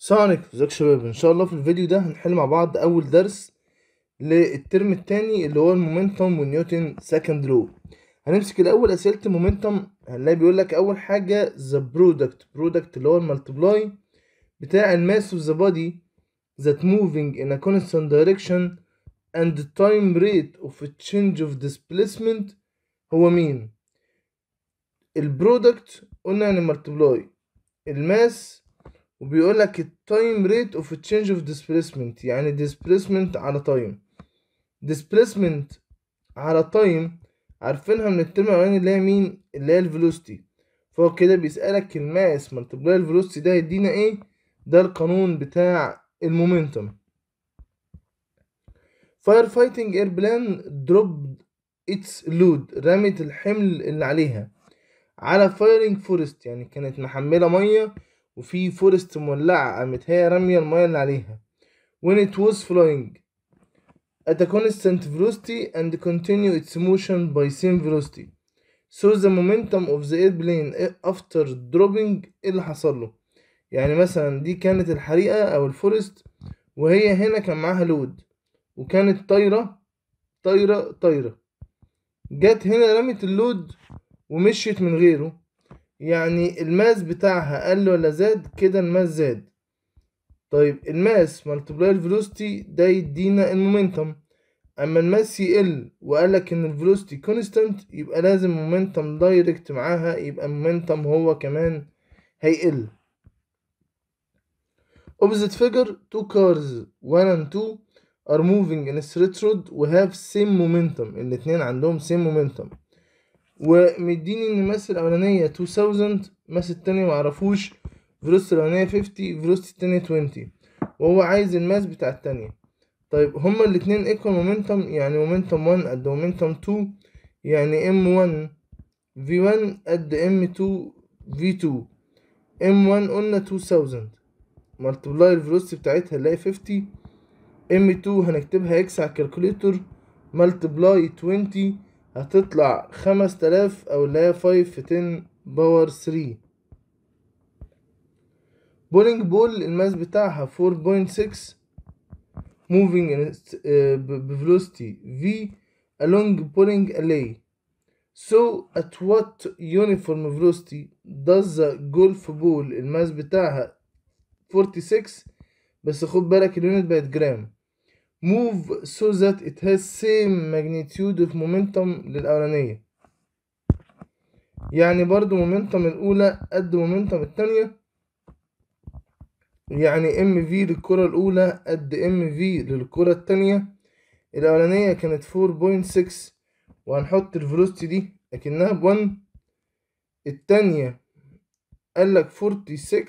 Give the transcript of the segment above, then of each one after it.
السلام عليكم ازيكم شباب ان شاء الله في الفيديو ده هنحل مع بعض اول درس للترم الثاني اللي هو المومنتوم ونيوتن سكند لو هنمسك الاول اسئله المومنتوم هنلاقي بيقول لك اول حاجه ذا برودكت برودكت اللي هو الملتبلاي بتاع الماس اوف ذا بودي ذات موفينج ان ا constant دايركشن and the time rate of اوف change of displacement هو مين البرودكت قلنا يعني الملتبلاي الماس وبيقول لك التايم ريت اوف تشينج اوف ديسبيسمنت يعني ديسبيسمنت على تايم ديسبيسمنت على تايم عارفينها من الترم الاولاني اللي هي مين اللي هي الفيلوسيتي فهو كده بيسالك الماس ملتبلاي الفيلوسيتي ده هيدينا ايه ده القانون بتاع المومنتوم فاير فايتنج اير بلان دروب اتس لود رمت الحمل اللي عليها على فايرنج فورست يعني كانت محمله ميه وفي فورست مولعة قامت هي رامية المية اللي عليها when it was flying at a constant velocity and continue its motion by same velocity so the momentum of the airplane after dropping ايه اللي حصل له يعني مثلا دي كانت الحريقة او الفورست وهي هنا كان معاها لود وكانت طايرة طايرة طايرة جت هنا رمت اللود ومشيت من غيره يعني الماس بتاعها قل ولا زاد كده الماس زاد طيب الماس ملتبلاي الفيلوسيتي ده يدينا المومنتم اما الماس يقل وقالك ان الفيلوسيتي كونستانت يبقى لازم مومنتم دايركت معاها يبقى مومنتم هو كمان هيقل اوبزيت فيجر تو كارز 1 and 2 ار موفينج ان ستريت رود وهاف سيم مومنتم الاثنين الاتنين عندهم سيم مومنتم ومديني ان ماس الاولانيه 2000 ماس التانية معرفوش فيروس الاولانيه 50 فيروس التانية 20 وهو عايز الماس بتاع التانية طيب هما الاتنين ايكوال مومنتم يعني مومنتم 1 قد مومنتم 2 يعني ام 1 في 1 قد ام 2 في 2 ام 1 قلنا 2000 مالتبلاي الفيروس بتاعتها اللي هي 50 ام 2 هنكتبها اكس على الكالكوليتر مالتبلاي 20 هتطلع خمس تلاف او اللي هي فايف في تن باور ثري بولينج بول الماس بتاعها فور بوينت سكس موفينج بفلوستي في along بولينج alley so at what uniform velocity does the golf ball الماس بتاعها 46 بس خد بالك اليونت بقت جرام move so that it has same magnitude of momentum للأولانية يعني برضو مومنتم الأولى قد مومنتم التانية يعني ام في للكرة الأولى قد ام في للكرة التانية الأولانية كانت 4.6 وهنحط الفلوستي دي أكنها ب1 التانية قالك 46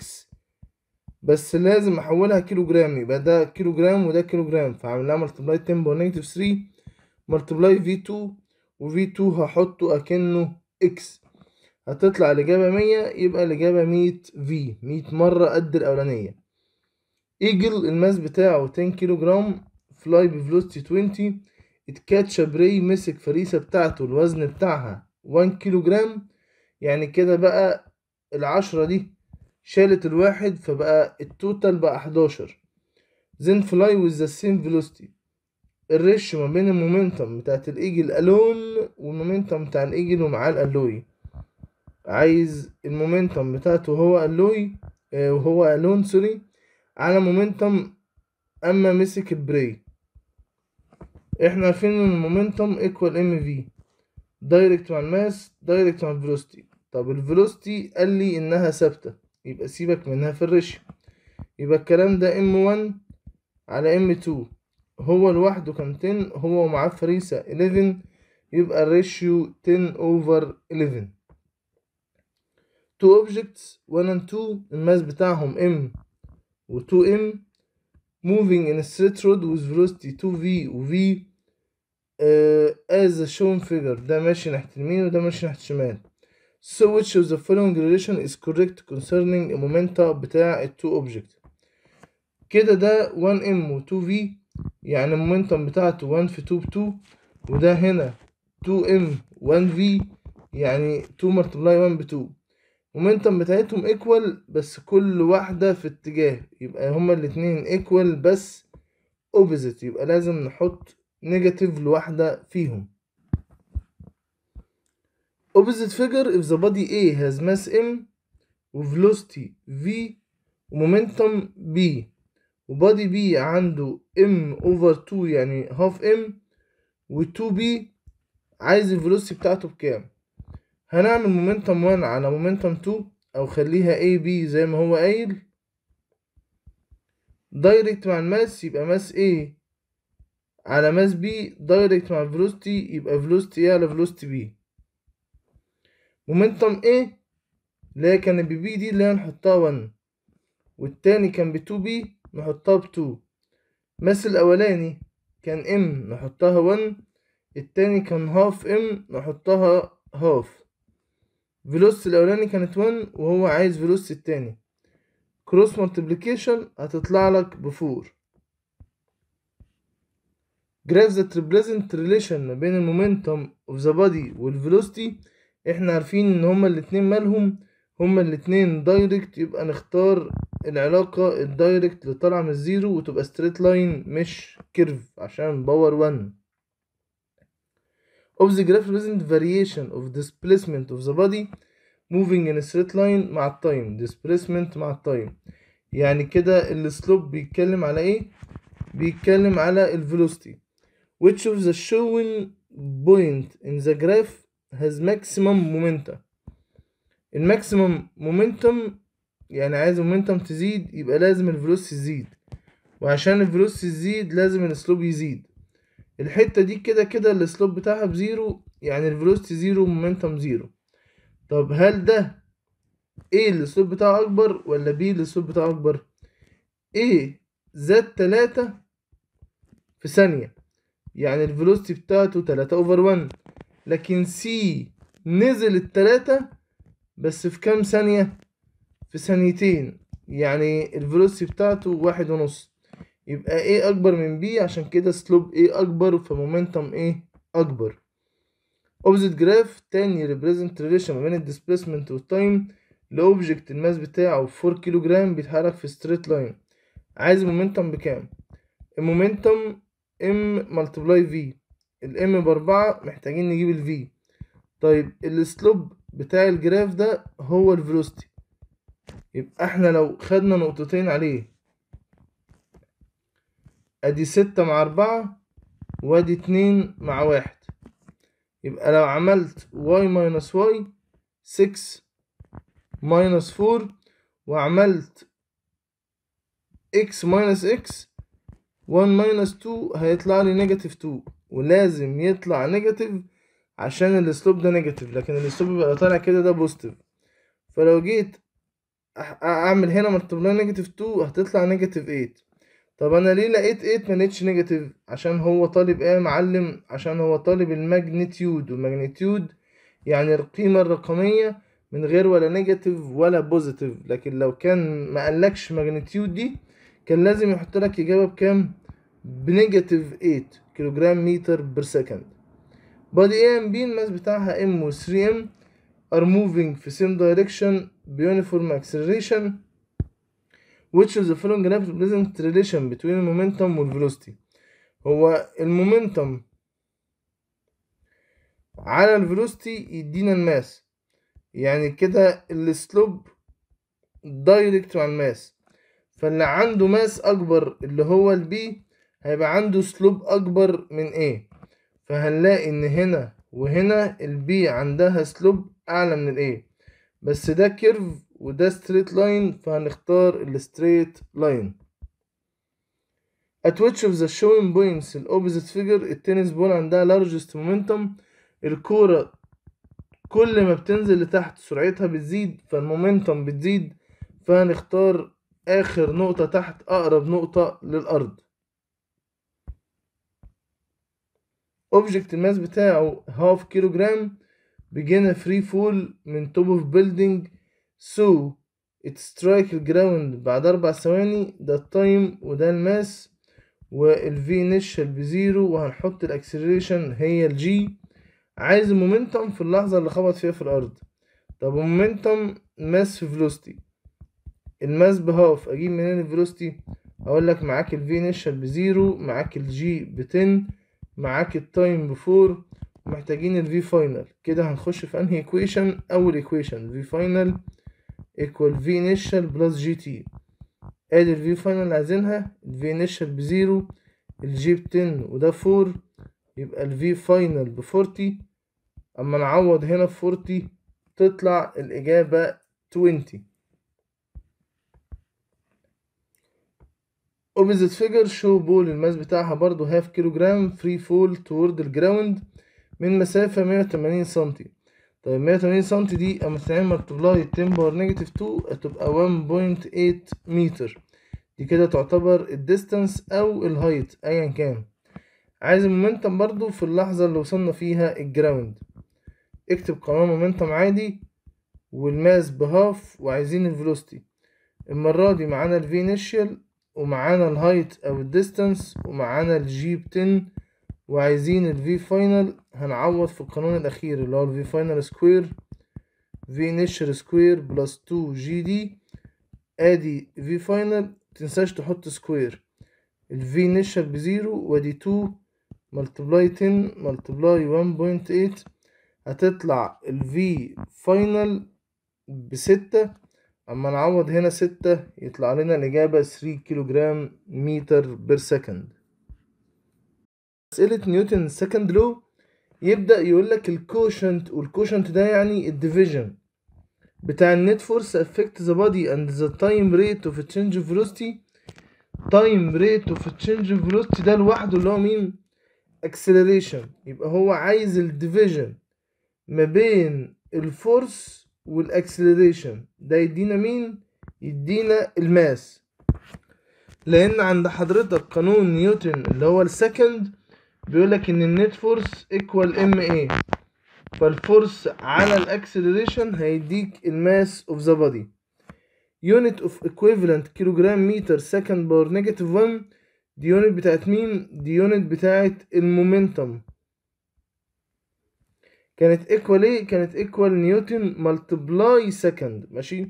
بس لازم احولها كيلو جرام يبقى ده كيلو جرام وده كيلو جرام فعملها ملتبلاي 10 باور نيجاتيف 3 ملتبلاي في 2 وفي 2 هحطه اكنه اكس هتطلع الاجابه 100 يبقى الاجابه 100 في 100 مره قد الاولانيه ايجل الماس بتاعه 10 كيلو جرام فلاي بفلوستي 20 اتكاتش بري مسك فريسه بتاعته الوزن بتاعها 1 كيلو جرام يعني كده بقى العشرة دي شالت الواحد فبقى التوتال بقى 11 زين فلاي وذ ذا سيم فيلوسيتي الريش ما بين المومنتم بتاعت الايجل الون والمومنتم بتاع الايجل ومعاه الالوي عايز المومنتم بتاعته هو الوي آه، وهو الون سوري على مومنتم اما مسك البري احنا عارفين ان المومنتم ايكوال ام في دايركت مع الماس دايركت مع الفيلوستي طب الفيلوستي قال لي انها ثابته يبقى سيبك منها في الريشيو يبقى الكلام ده ام 1 على ام 2 هو لوحده كان 10 هو ومعاه فريسة 11 يبقى الريشيو 10 اوفر 11 two objects 1 and 2 الماس بتاعهم m و 2m moving in a straight road with velocity 2v و v uh, as shown figure ده ماشي ناحية اليمين وده ماشي ناحية الشمال So which of the following relation is correct concerning momenta بتاع ال two object كده ده 1m و 2v يعني المومنتم بتاعته 1 في 2 ب 2 وده هنا 2m 1v يعني 2 ملتبلاي 1 ب 2 مومنتم بتاعتهم equal بس كل واحدة في اتجاه يبقى هما الاتنين equal بس opposite يبقى لازم نحط نيجاتيف لواحدة فيهم opposite figure if the body A has mass M وvelocity V ومومنتم B وبادي B عنده M over 2 يعني half M و 2B عايز الفيلوسيتي بتاعته بكام هنعمل مومنتم 1 على مومنتم 2 او خليها AB زي ما هو قايل دايركت مع الماس يبقى ماس A على ماس B دايركت مع الفلوستي يبقى فلوستي A على فلوستي B مومنتوم A اللي هي كانت B دي اللي هي نحطها 1 والتاني كان ب 2 B نحطها ب 2 مثل الاولاني كان ام نحطها 1 التاني كان هاف ام نحطها هاف فيلوس الاولاني كانت 1 وهو عايز فيلوس التاني كروس مالتيبليكيشن هتطلع لك 4 جراف that represent relation ما بين المومنتوم of the body والفيلوسيتي احنا عارفين ان هما الاتنين مالهم هما الاتنين دايركت يبقى نختار العلاقة الدايركت اللي طالعة من الزيرو وتبقى ستريت لاين مش كيرف عشان باور وان of the graph present variation of displacement of the body moving in a straight line مع التايم displacement مع التايم يعني كده السلوب بيتكلم على ايه بيتكلم على الفيلوسيتي which of the showing point in the graph has maximum momentum الماكسيمم مومنتم يعني عايز مومنتم تزيد يبقى لازم الفلوس تزيد وعشان الفلوس تزيد لازم الاسلوب يزيد الحتة دي كده كده الاسلوب بتاعها بزيرو يعني الفلوس زيرو مومنتم زيرو طب هل ده ايه الاسلوب بتاعه اكبر ولا B الاسلوب بتاعه اكبر ايه زاد تلاتة في ثانية يعني الفلوس بتاعته تلاتة اوفر 1 لكن سي نزل التلاتة بس في كام ثانية في ثانيتين يعني الفلوسي بتاعته واحد ونص يبقى ايه اكبر من بي عشان كده سلوب ايه اكبر فمومنتم ايه اكبر اوبزيت جراف تاني ريبريزنت ريليشن ما بين الديسبيسمنت والتايم الاوبجكت الماس بتاعه 4 كيلو جرام بيتحرك في ستريت لاين عايز المومنتم بكام المومنتم ام ملتبلاي في الام باربعة محتاجين نجيب الفي طيب السلوب بتاع الجراف ده هو الفلوستي يبقى احنا لو خدنا نقطتين عليه ادي ستة مع اربعة وادي اتنين مع واحد يبقى لو عملت واي ماينس واي سكس ماينس فور وعملت اكس ماينس اكس وان ماينس تو هيطلع لي نيجاتيف تو ولازم يطلع نيجاتيف عشان الاسلوب ده نيجاتيف لكن الاسلوب بيبقى طالع كده ده بوزيتيف فلو جيت اعمل هنا مكتوب نيجاتيف 2 هتطلع نيجاتيف 8 طب انا ليه لقيت 8 ما لقيتش نيجاتيف عشان هو طالب ايه يا معلم عشان هو طالب الماجنيتيود والماجنيتيود يعني القيمه الرقميه من غير ولا نيجاتيف ولا بوزيتيف لكن لو كان ما قالكش ماجنتيود دي كان لازم يحط لك اجابه بكام بنيجاتيف 8 جرام متر بير سكند بادي اي ام بي الماس بتاعها ام و 3 ام are moving في same direction بيونيفورم acceleration which is the following graph present relation between momentum velocity هو المومنتم على الفيلوستي يدينا الماس يعني كده السلوب دايركت مع الماس فاللي عنده ماس اكبر اللي هو البي هيبقى عنده سلوب أكبر من A فهنلاقي إن هنا وهنا البي عندها سلوب أعلى من الإيه بس ده كيرف وده ستريت لاين فهنختار الستريت لاين at which of the showing points الopposite figure التنس بول عندها largest momentum الكورة كل ما بتنزل لتحت سرعتها بتزيد فالمومنتم بتزيد فهنختار آخر نقطة تحت أقرب نقطة للأرض اوبجكت الماس بتاعه هاف كيلو جرام بيجينا a free fall من top of building so it strike the ground بعد أربع ثواني ده التايم وده الماس والفي نيشال بزيرو وهنحط الاكسلريشن هي الجي عايز المومنتم في اللحظة اللي خبط فيها في الأرض طب المومنتم ماس في فيلوستي الماس بهاف أجيب منين الفيلوستي؟ اقول لك معاك الفي نيشال بزيرو معاك الجي بتن معاك التايم بفور محتاجين الفي فاينل كده هنخش في انهي ايكويشن اول ايكويشن في فاينل ايكوال في انيشال بلس جي تي ادي الفي فاينل عايزينها الفي انيشال بزيرو الجي 10 وده فور يبقى الفي فاينل بفورتي اما نعوض هنا بفورتي تطلع الاجابة 20 اوبزيت فيجر شو بول الماس بتاعها برضو هاف كيلو جرام فري فول تورد الجراوند من مسافة 180 سنتي طيب 180 سنتي دي اما تتعمل ملتبلاي 10 باور نيجاتيف 2 هتبقى 1.8 متر دي كده تعتبر الديستانس او الهايت ايا كان عايز المومنتم برضو في اللحظة اللي وصلنا فيها الجراوند اكتب قانون مومنتم عادي والماس بهاف وعايزين الفلوستي المرة دي معانا الفي ومعانا الهايت او الديستانس ومعانا الجي ب 10 وعايزين الفي فاينل هنعوض في القانون الاخير اللي هو الفي فاينل سكوير في نشر سكوير بلس 2 جي دي ادي في فاينل متنساش تحط سكوير الفي نشر بزيرو وادي 2 ملتبلاي 10 ملتبلاي 1.8 هتطلع الفي فاينل بستة اما نعوض هنا ستة يطلع لنا الاجابة 3 جرام متر بير سكند اسئلة نيوتن سكند لو يبدأ يقول لك الكوشنت والكوشنت ده يعني الديفيجن بتاع النت فورس افكت ذا بادي اند ذا تايم ريت اوف تشينج فيلوستي تايم ريت اوف تشينج فيلوستي ده لوحده اللي هو مين اكسلريشن يبقى هو عايز الديفيجن ما بين الفورس والاكسلريشن ده يدينا مين يدينا الماس لان عند حضرتك قانون نيوتن اللي هو السكند بيقولك ان النت فورس ايكوال ام اي فالفورس على الاكسلريشن هيديك الماس اوف ذا بودي يونت اوف ايكويفالنت كيلوغرام متر سكند بار نيجاتيف 1 دي يونت بتاعت مين دي يونت بتاعت المومنتوم كانت ايكوال ايه كانت ايكوال نيوتن ملتبلاي سكند ماشي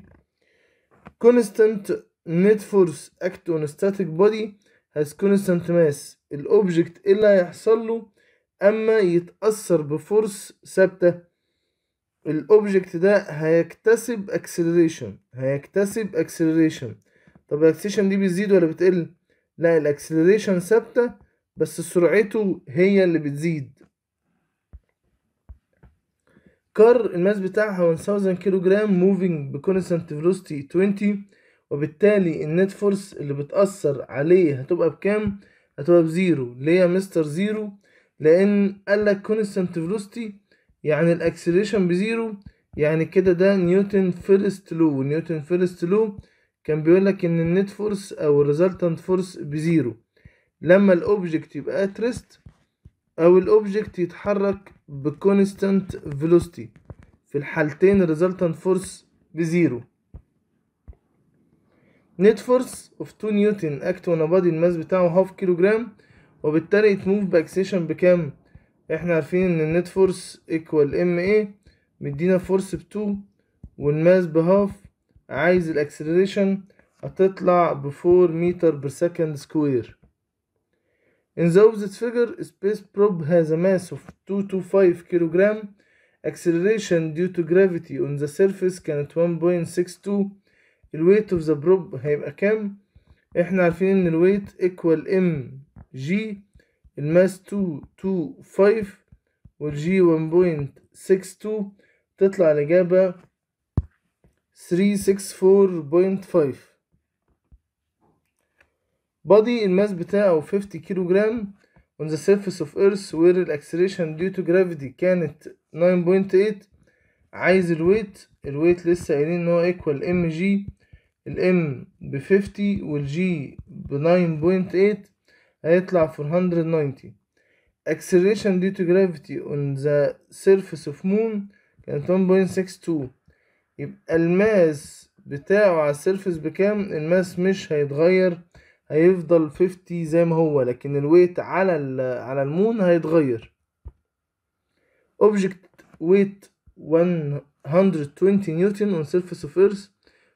كونستانت نت فورس اكت اون ستاتيك بودي هاز كونستانت ماس الاوبجكت ايه اللي هيحصل له اما يتاثر بفورس ثابته الاوبجكت ده هيكتسب اكسلريشن هيكتسب اكسلريشن طب الاكسلريشن دي بتزيد ولا بتقل لا الاكسلريشن ثابته بس سرعته هي اللي بتزيد كار الماس بتاعها 1000 كيلو جرام موفينج بكونستانت فيلوستي 20 وبالتالي النت فورس اللي بتأثر عليه هتبقى بكام؟ هتبقى بزيرو ليه يا مستر زيرو؟ لأن قالك كونستانت فيلوستي يعني الأكسلريشن بزيرو يعني كده ده نيوتن فيرست لو نيوتن فيرست لو كان بيقولك إن النت فورس أو الريزلتنت فورس بزيرو لما الأوبجكت يبقى أترست أو الأوبجكت يتحرك بكونستانت فيلوستي في الحالتين resultant فورس بزيرو نت فورس اوف 2 نيوتن اكت ا بادي الماس بتاعه هاف كيلو جرام وبالتالي تموف باكسيشن بكام احنا عارفين ان النت فورس ايكوال ام اي مدينا فورس ب 2 والماس بهاف عايز الاكسلريشن هتطلع ب 4 متر بير سكند سكوير In this figure, space probe has a mass of 2 to 5 kilogram. Acceleration due to gravity on the surface can at 1.62 The الويت اوف ذا بروب هيبقى كام؟ احنا عارفين ان الويت m g. ام 2 الماس 225 g 1.62 تطلع الإجابة 364.5 body الماس بتاعه 50 كيلو جرام on the surface of earth where acceleration due to gravity كانت 9.8 عايز الويت الويت لسه قايلين ان هو ايكوال ام جي الام ب 50 والجي ب 9.8 هيطلع 490 acceleration due to gravity on the surface of moon كانت 1.62 يبقى الماس بتاعه على السيرفس بكام الماس مش هيتغير هيفضل 50 زي ما هو لكن الويت على على المون هيتغير object weight 120 نيوتن on surface of earth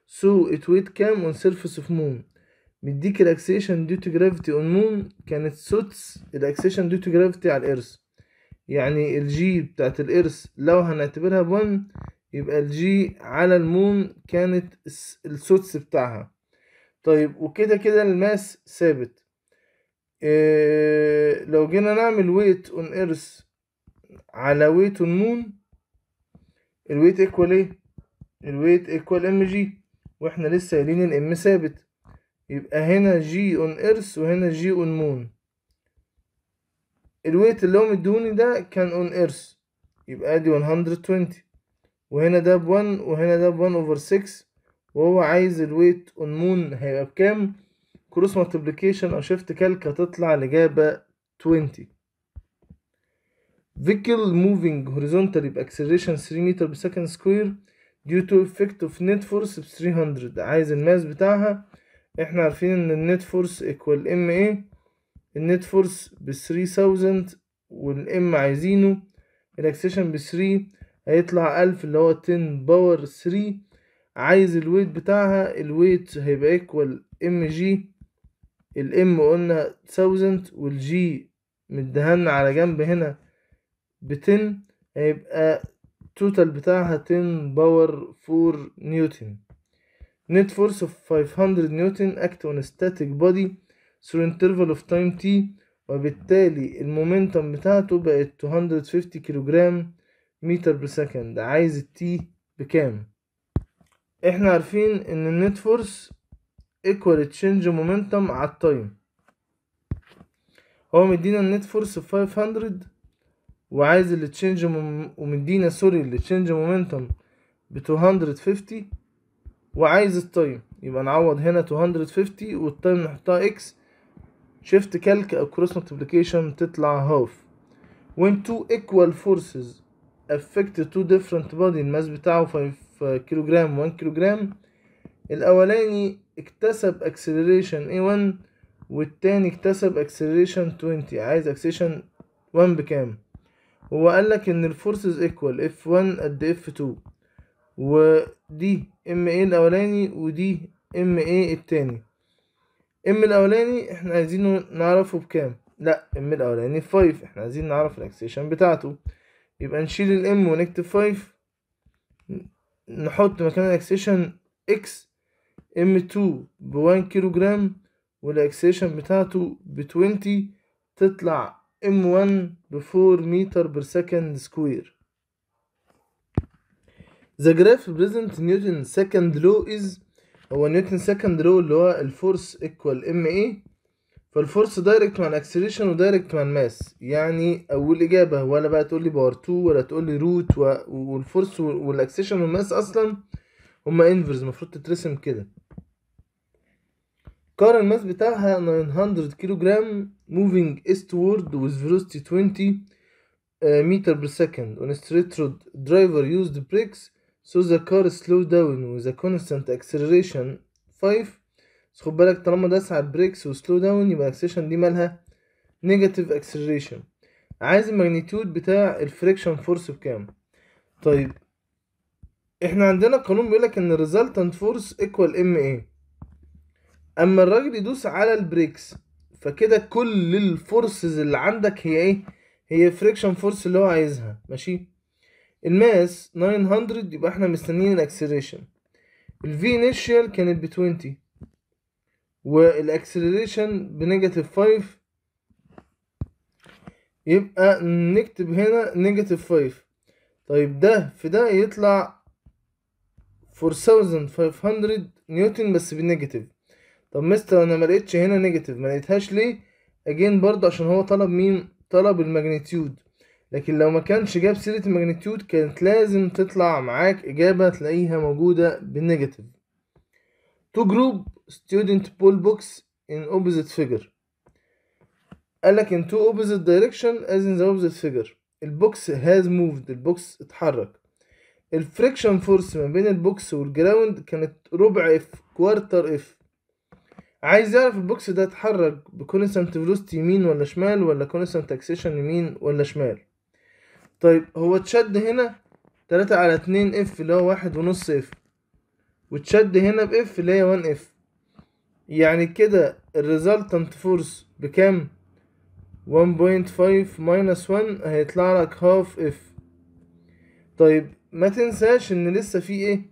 so it weight كام on surface of moon مديك الاكسيشن due to gravity on moon كانت سوتس الاكسيشن due to gravity على الارث يعني الجي بتاعت الارث لو هنعتبرها ب1 يبقى الجي على المون كانت السوتس بتاعها طيب وكده كده الماس ثابت إيه لو جينا نعمل ويت اون ايرث على ويت اون مون الويت ايكوال ايه الويت ايكوال ام جي واحنا لسه قايلين الام ثابت يبقى هنا جي اون ايرث وهنا جي اون مون الويت اللي هو مدوني ده كان اون ايرث يبقى ادي 120 وهنا ده ب 1 وهنا ده ب 1 اوفر 6 وهو عايز الويت اون مون هيبقى بكام كروس مالتبليكيشن او شيفت كالك هتطلع الاجابه 20 vehicle moving horizontally باكسلريشن 3 متر بسكند سكوير due to effect of net force ب 300 عايز الماس بتاعها احنا عارفين ان النت فورس ايكوال ام ايه النت فورس ب 3000 والام عايزينه الاكسلريشن ب 3 هيطلع 1000 اللي هو 10 باور 3 عايز الويت بتاعها الويت هيبقى ايكوال ام جي الام قلنا 1000 والجي مديهالنا على جنب هنا ب 10 هيبقى التوتال بتاعها 10 باور 4 نيوتن نت فورس اوف 500 نيوتن اكت اون ستاتيك بودي body انترفال اوف تايم تي وبالتالي المومنتم بتاعته بقت 250 كيلوغرام متر per second عايز التي بكام احنا عارفين ان النت فورس ايكوال تشينج مومنتم على التايم هو مدينا النت فورس ب 500 وعايز التشينج موم... ومدينا سوري التشينج مومنتم ب 250 وعايز التايم يبقى نعوض هنا 250 والتايم نحطها اكس شيفت كالك او كروس ملتبليكيشن تطلع هاف when two equal forces affect two different body الماس بتاعه 5 كيلوغرام و1 كيلوغرام الاولاني اكتسب اكسلريشن اي 1 والتاني اكتسب اكسلريشن 20 عايز اكسلريشن 1 بكام هو قال لك ان الفورسز ايكوال اف 1 قد اف 2 ودي ام ايه الاولاني ودي ام ايه التاني ام الاولاني احنا عايزينه نعرفه بكام لا ام الاولاني 5 احنا عايزين نعرف الاكسلريشن بتاعته يبقى نشيل الام ونكتب 5 نحط مكان الاكسيشن اكس ام 2 ب 1 كيلو جرام والاكسيشن بتاعته ب 20 تطلع ام 1 ب 4 متر بير سكند سكوير ذا جراف بريزنت نيوتن سكند لو از هو نيوتن سكند لو اللي هو الفورس ايكوال ام ايه فالفورس دايركت مع الاكسليشن ودايركت مع الماس يعني اول اجابه ولا بقى تقول لي باور 2 ولا تقول لي روت و... والفورس والاكسليشن والماس اصلا هما انفرز المفروض تترسم كده كار الماس بتاعها 900 كيلو جرام موفينج ايست وورد وذ velocity 20 آه، متر بير سكند اون ستريت رود درايفر يوزد بريكس سو ذا كار سلو داون وذ down with a 5 بس خد بالك طالما داس على البريكس وسلو داون يبقى الاكسلريشن دي مالها نيجاتيف اكسلريشن عايز الماجنتيود بتاع الفريكشن فورس بكام طيب احنا عندنا قانون بيقول لك ان الريزلتنت فورس ايكوال ام ايه اما الراجل يدوس على البريكس فكده كل الفورسز اللي عندك هي ايه هي فريكشن فورس اللي هو عايزها ماشي الماس 900 يبقى احنا مستنيين الاكسلريشن الفي انيشال كانت ب 20 والاكسلريشن بنيجاتيف 5 يبقى نكتب هنا نيجاتيف 5 طيب ده في ده يطلع 4500 نيوتن بس بنيجاتيف طب مستر انا ما لقيتش هنا نيجاتيف ما لقيتهاش ليه اجين برضه عشان هو طلب مين طلب الماجنتيود لكن لو ما كانش جاب سيرة الماجنتيود كانت لازم تطلع معاك إجابة تلاقيها موجودة بالنيجاتيف تو جروب student pull box in opposite figure قالك in two opposite direction as in the opposite figure البوكس has moved البوكس اتحرك الفريكشن فورس ما بين البوكس والجراوند كانت ربع اف كوارتر اف عايز يعرف البوكس ده اتحرك بكونستنت فلوستي يمين ولا شمال ولا كونستنت اكسيشن يمين ولا شمال طيب هو اتشد هنا تلاتة على اتنين اف اللي هو واحد ونص اف واتشد هنا باف اللي هي وان اف يعني كده الريزلتنت فورس بكام 1.5 minus 1 هيطلع لك half F طيب ما تنساش ان لسه في ايه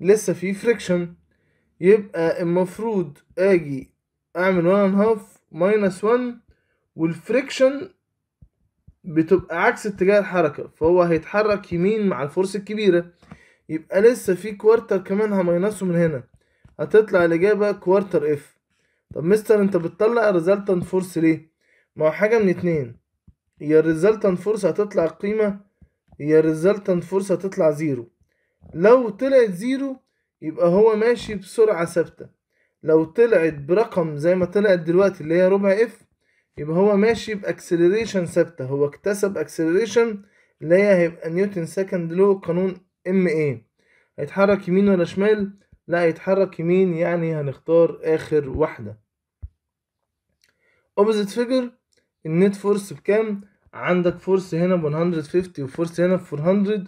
لسه في فريكشن يبقى المفروض اجي اعمل 1 هاف minus 1 والفريكشن بتبقى عكس اتجاه الحركة فهو هيتحرك يمين مع الفورس الكبيرة يبقى لسه في كوارتر كمان هماينسه من هنا هتطلع الإجابة كوارتر إف طب مستر أنت بتطلع الريزلتان فورس ليه؟ ما هو حاجة من اتنين يا الريزلتان فورس هتطلع قيمة يا الريزلتان فورس هتطلع زيرو لو طلعت زيرو يبقى هو ماشي بسرعة ثابتة لو طلعت برقم زي ما طلعت دلوقتي اللي هي ربع اف يبقى هو ماشي باكسلريشن ثابتة هو اكتسب اكسلريشن اللي هي هيبقى نيوتن سكند لو قانون ام ايه هيتحرك يمين ولا شمال لا هيتحرك يمين يعني هنختار آخر واحدة opposite figure النت فورس بكام عندك فورس هنا ب 150 وفورس هنا ب 400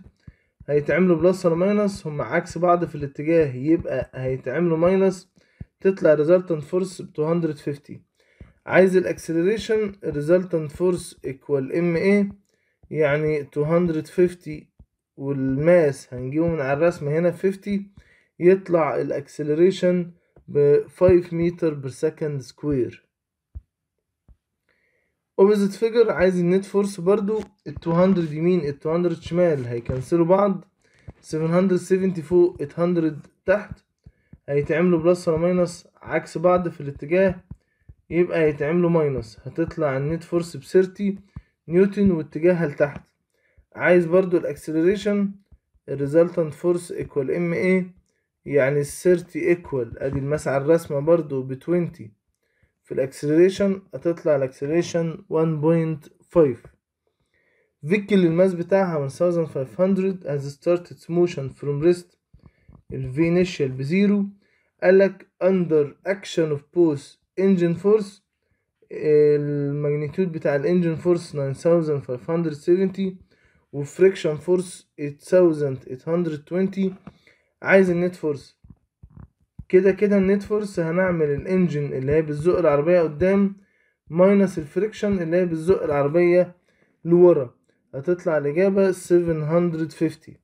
هيتعملوا بلس ولا ماينس هما عكس بعض في الاتجاه يبقى هيتعملوا ماينس تطلع resultant force ب 250 عايز الاكسلريشن resultant force equal ام ايه يعني 250 والماس هنجيبه من على الرسمة هنا 50 يطلع الاكسلريشن ب 5 متر بير سكند سكوير اوبزيت فيجر عايز النت فورس برضو ال 200 يمين ال 200 شمال هيكنسلوا بعض 770 فوق 800 تحت هيتعملوا بلس ولا ماينس عكس بعض في الاتجاه يبقى هيتعملوا ماينس هتطلع النت فورس ب 30 نيوتن واتجاهها لتحت عايز برضو الاكسلريشن الريزلتنت فورس ايكوال ام ايه يعني ال 30 ايكوال ادي المسعى الرسمة برضو ب 20 في الاكسلريشن هتطلع الاكسلريشن 1.5 اللي الماس بتاعها 1500 as started motion from rest ال initial بزيرو قالك under action of both engine force الماجنتيود بتاع الانجن فورس 9570 وفريكشن فورس 8820 عايز النت فورس كده كده النت فورس هنعمل الانجن اللي هي بتزق العربية قدام ماينس الفريكشن اللي هي بتزق العربية لورا هتطلع الإجابة 750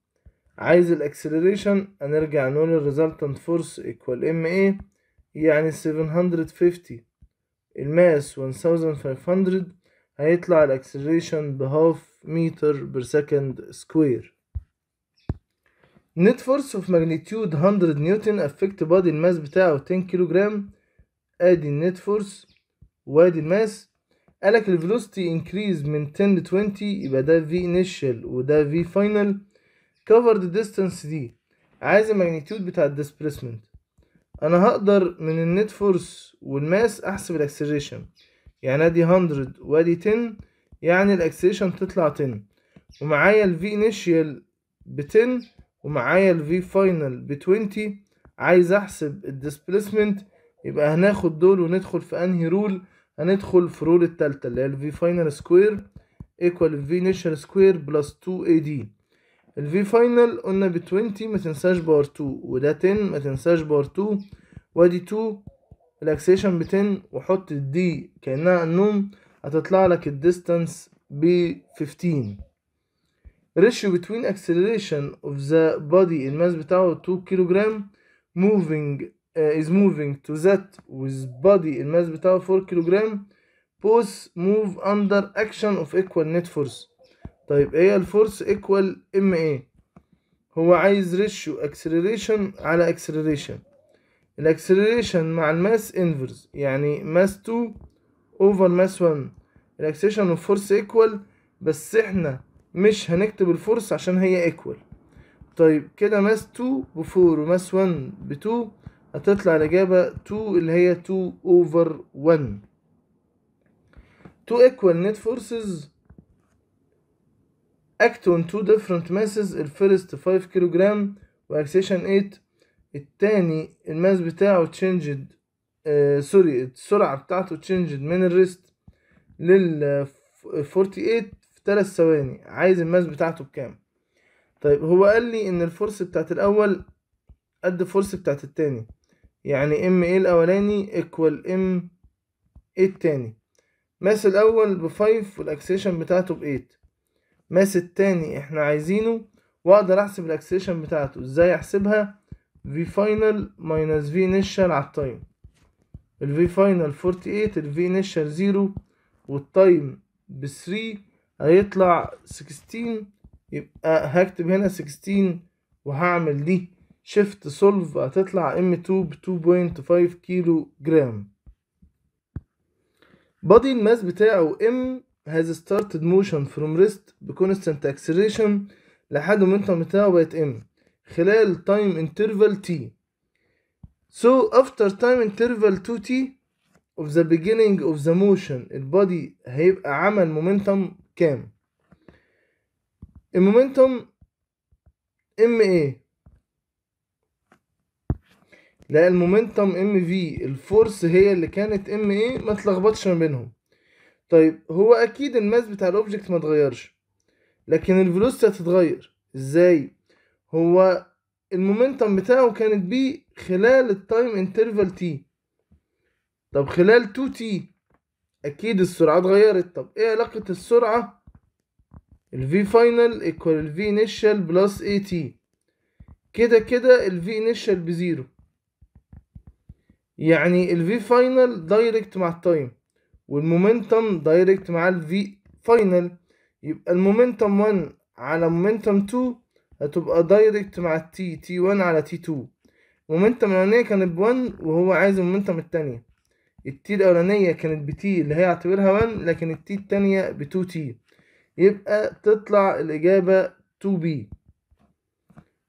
عايز الاكسلريشن هنرجع نقول الريزلتنت فورس ايكوال ام اي يعني 750 الماس 1500 هيطلع الاكسلريشن بهاف متر بير سكند سكوير نت فورس اوف ماجنتيود 100 نيوتن افكت بادي الماس بتاعه 10 كيلو جرام ادي النت فورس وادي الماس قالك الفيلوستي انكريز من 10 ل 20 يبقى ده في انيشال وده في فاينل كفرد ديستانس دي عايز الماجنتيود بتاع الديسبيسمنت انا هقدر من النت فورس والماس احسب الاكسلريشن يعني ادي 100 وادي 10 يعني الاكسلريشن تطلع 10 ومعايا الفي انيشال ب 10 ومعايا V final ب 20 عايز احسب displacement يبقى هناخد دول وندخل في انهي رول هندخل في رول التالتة اللي هي final square equal ايكوال V initial square plus 2 AD ال V final قلنا ب 20 ما تنساش باور 2 وده 10 ما تنساش باور 2 وادي 2 relaxation ب 10 وحط D كانها النوم هتطلع لك distance ب 15 ratio between acceleration of the body الماس بتاعه 2 كيلوغرام moving uh, is moving to that with body الماس بتاعه 4 كيلوغرام both move under action of equal net force طيب ايه الفورس equal ma هو عايز ratio acceleration على acceleration الاكسلريشن مع الماس انفرس يعني ماس 2 اوفر ماس 1 الاكسلريشن والفورس ايكوال بس احنا مش هنكتب الفورس عشان هي ايكوال طيب كده ماس 2 ب 4 وماس 1 ب 2 هتطلع الإجابة 2 اللي هي 2 over 1 2 equal net forces act on 2 different masses الفيرست 5 كيلو جرام واكسيشن 8 التاني الماس بتاعه تشينجد سوري آه، السرعة بتاعته تشينجد من الريست لل 48 ثلاث ثواني عايز الماس بتاعته بكام طيب هو قال لي ان الفرص بتاعت الاول قد فرص بتاعت التاني يعني ام ايه الاولاني ايكوال ام ايه التاني ماس الاول 5 والاكسيشن بتاعته 8 ماس التاني احنا عايزينه واقدر احسب الاكسيشن بتاعته ازاي احسبها في فاينل ماينس في انيشال على التايم الفي فاينل 48 الفي انيشال 0 والتايم ب 3 هيطلع 16 يبقى هكتب هنا 16 وهعمل دي شيفت سولف هتطلع ام 2 ب 2.5 كيلو جرام بادي الماس بتاعه ام هاز ستارتد موشن فروم ريست بكونستنت اكسلريشن لحد المومنتوم بتاعه بقت ام خلال تايم انترفال تي سو افتر تايم انترفال 2 تي اوف ذا بيجينينج اوف ذا موشن البادي هيبقى عمل مومنتوم كام المومنتوم ام ايه لا المومنتوم ام في الفورس هي اللي كانت ام ايه ما تلخبطش ما بينهم طيب هو اكيد الماس بتاع الاوبجكت ما تغيرش لكن الفلوسيتي هتتغير ازاي هو المومنتوم بتاعه كانت بي خلال التايم انترفال تي طب خلال 2 تي اكيد السرعه اتغيرت طب ايه علاقه السرعه الفي فاينل ايكوال الفي انيشال بلس اي تي كده كده الفي انيشال بزيرو يعني الفي فاينل دايركت مع التايم والمومنتم دايركت مع الفي فاينل يبقى المومنتم 1 على مومنتم 2 هتبقى دايركت مع التي تي 1 على تي 2 مومنتم الاولانيه كانت ب 1 وهو عايز المومنتم التانيه التي الاولانيه كانت بتي اللي هي اعتبرها 1 لكن التي التانيه ب 2 تي يبقى تطلع الاجابه 2 بي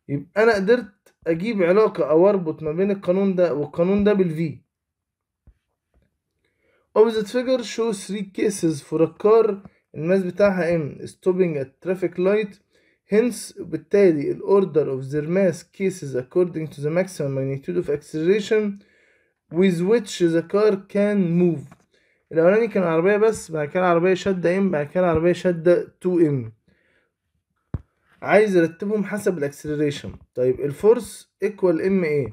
يبقى انا قدرت اجيب علاقه او اربط ما بين القانون ده والقانون ده بالفي opposite figure show 3 cases for a car الماس بتاعها m stopping at traffic light hence بالتالي ال order of their mass cases according to the maximum magnitude of acceleration with which the car can move الاولاني كان عربيه بس بعد كده العربيه شده ام بعد كده العربيه شده 2 ام عايز ارتبهم حسب الاكسلريشن طيب الفورس ايكوال ام ايه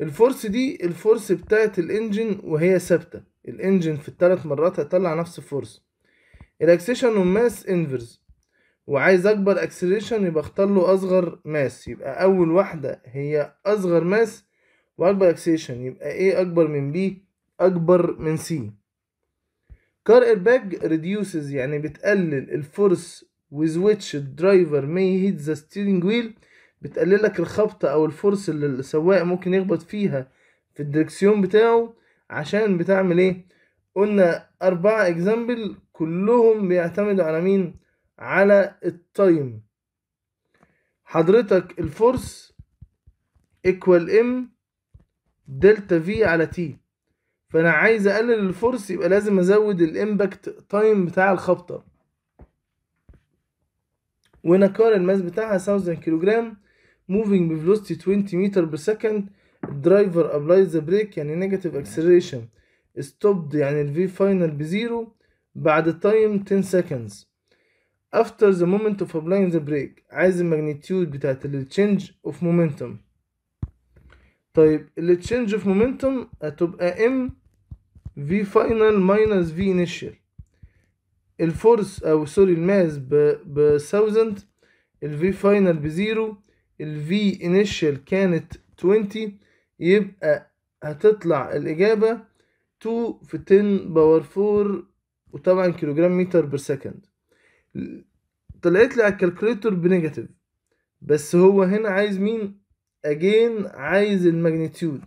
الفورس دي الفورس بتاعت الانجن وهي ثابته الانجن في الثلاث مرات هتطلع نفس الفورس الاكسلريشن والماس انفرس وعايز اكبر اكسلريشن يبقى اختار له اصغر ماس يبقى اول واحده هي اصغر ماس مع الباكسيشن يبقى ايه أكبر من بي أكبر من سي كار ايرباج ريديوسز يعني بتقلل الفورس with which الدرايفر may hit the steering wheel بتقلل لك الخبطة أو الفورس اللي السواق ممكن يخبط فيها في الدركسيون بتاعه عشان بتعمل ايه قلنا أربعة اكزامبل كلهم بيعتمدوا على مين على التايم حضرتك الفورس ايكوال ام دلتا في على تي فانا عايز اقلل الفورس يبقى لازم ازود الامباكت تايم بتاع الخبطه وهنا كار الماس بتاعها 1000 كيلو جرام بفلوستي 20 متر بير سكند الدرايفر ابلايز ذا بريك يعني نيجاتيف اكسلريشن ستوبد يعني الفي فاينل بزيرو بعد تايم 10 سكندز افتر ذا مومنت اوف applying ذا بريك عايز الماجنتيود بتاعت التشينج اوف مومنتوم طيب التشينج في مومنتوم هتبقى ام في فاينل ماينس في انيشال الفورس او سوري الماس ب ب 1000 الفي فاينل بزيرو الفي انيشال كانت 20 يبقى هتطلع الاجابه 2 في 10 باور 4 وطبعا كيلوغرام متر بير سكند طلعت لي على الكالكوليتور بنيجاتيف بس هو هنا عايز مين اجين عايز الماجنتيود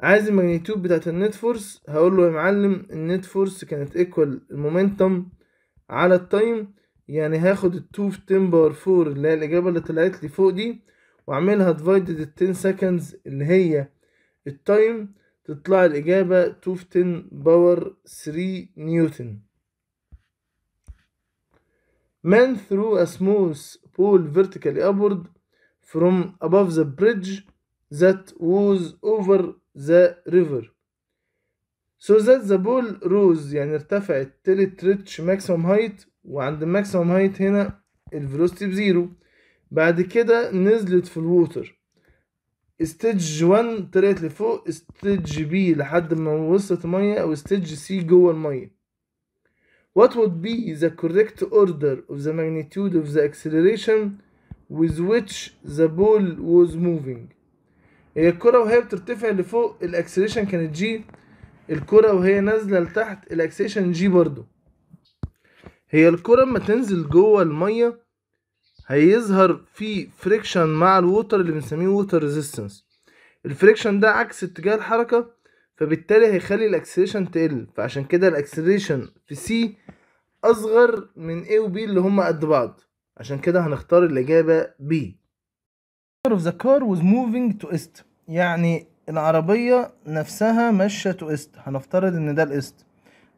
عايز الماجنتيود بتاعت النت فورس هقول له يا معلم النت فورس كانت ايكوال المومنتم على التايم يعني هاخد 2 في 10 باور 4 اللي هي الاجابه اللي طلعت لي فوق دي واعملها ديفايدد ال 10 سكندز اللي هي التايم تطلع الاجابه 2 في 10 باور 3 نيوتن man threw a smooth pole vertically upward from above the bridge that was over the river so that the ball rose يعني ارتفعت till it reached maximum height وعند maximum height هنا ال velocity بزيرو بعد كده نزلت في الووتر ستيج 1 طلعت لفوق ستيج بي لحد ما وصلت ميه او ستيج سي جوه الميه What would be the correct order of the magnitude of the acceleration with which the ball was moving هي الكرة وهي بترتفع لفوق الاكسليشن كانت جي الكرة وهي نازلة لتحت الاكسليشن جي برضو هي الكرة اما تنزل جوه المية هيظهر في فريكشن مع الووتر اللي بنسميه ووتر ريزيستنس الفريكشن ده عكس اتجاه الحركة فبالتالي هيخلي الاكسليشن تقل فعشان كده الاكسليشن في سي اصغر من A و B اللي هما قد بعض عشان كده هنختار الإجابة B of the car was moving to east يعني العربية نفسها ماشية to east هنفترض إن ده الإست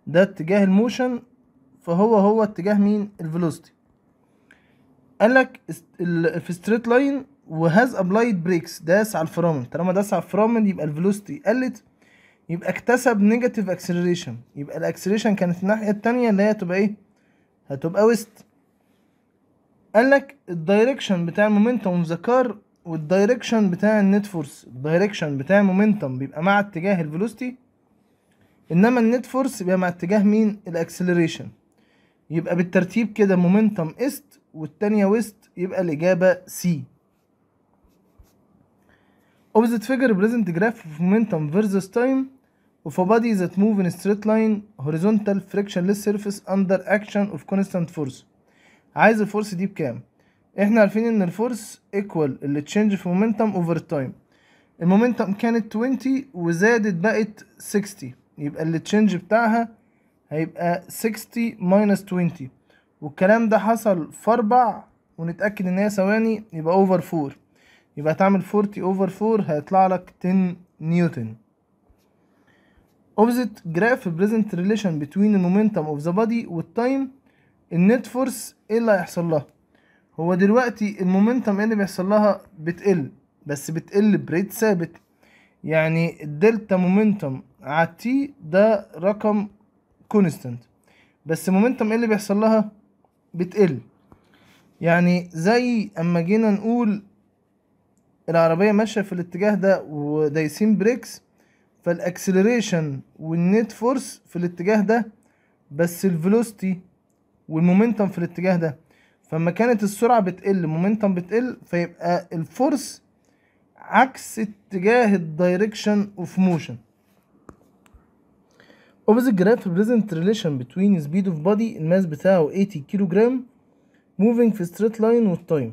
ده اتجاه الموشن فهو هو اتجاه مين الفيلوسيتي قالك في ستريت لاين وهاز ابلايد بريكس داس على الفرامل طالما داس على الفرامل يبقى الفيلوستي قلت يبقى اكتسب نيجاتيف اكسلريشن يبقى الاكسلريشن كانت الناحيه التانية اللي هي تبقى ايه هتبقى ويست قال لك الدايركشن بتاع المومنتوم اوف ذا كار والدايركشن بتاع النت فورس الدايركشن بتاع المومنتوم بيبقى مع اتجاه الفيلوسيتي انما النت فورس بيبقى مع اتجاه مين الاكسلريشن يبقى بالترتيب كده مومنتوم است والتانية ويست يبقى الإجابة سي Opposite figure present graph of momentum versus time of a body that move in a straight line horizontal frictionless surface under action of constant force عايز الفورس دي بكام احنا عارفين ان الفورس ايكوال التشينج في مومنتم اوفر تايم المومنتم كانت 20 وزادت بقت 60 يبقى التشينج بتاعها هيبقى 60 ماينس 20 والكلام ده حصل في اربع ونتاكد ان هي ثواني يبقى اوفر 4 يبقى تعمل 40 اوفر 4 هيطلع لك 10 نيوتن opposite graph present relation between the momentum of the body with time النت فورس ايه اللي هيحصل لها هو دلوقتي المومنتم ايه اللي بيحصل لها بتقل بس بتقل بريت ثابت يعني الدلتا مومنتم على تي ده رقم كونستنت بس مومنتم ايه اللي بيحصل لها بتقل يعني زي اما جينا نقول العربية ماشية في الاتجاه ده ودايسين بريكس فالاكسلريشن والنت فورس في الاتجاه ده بس الفيلوستي والمومنتم في الاتجاه ده فلما كانت السرعه بتقل المومنتم بتقل فيبقى الفورس عكس اتجاه الدايركشن اوف موشن opposite graph بريزنت relation بتوين سبيد اوف بادي الماس بتاعه 80 كيلو جرام موفينج في ستريت لاين والتايم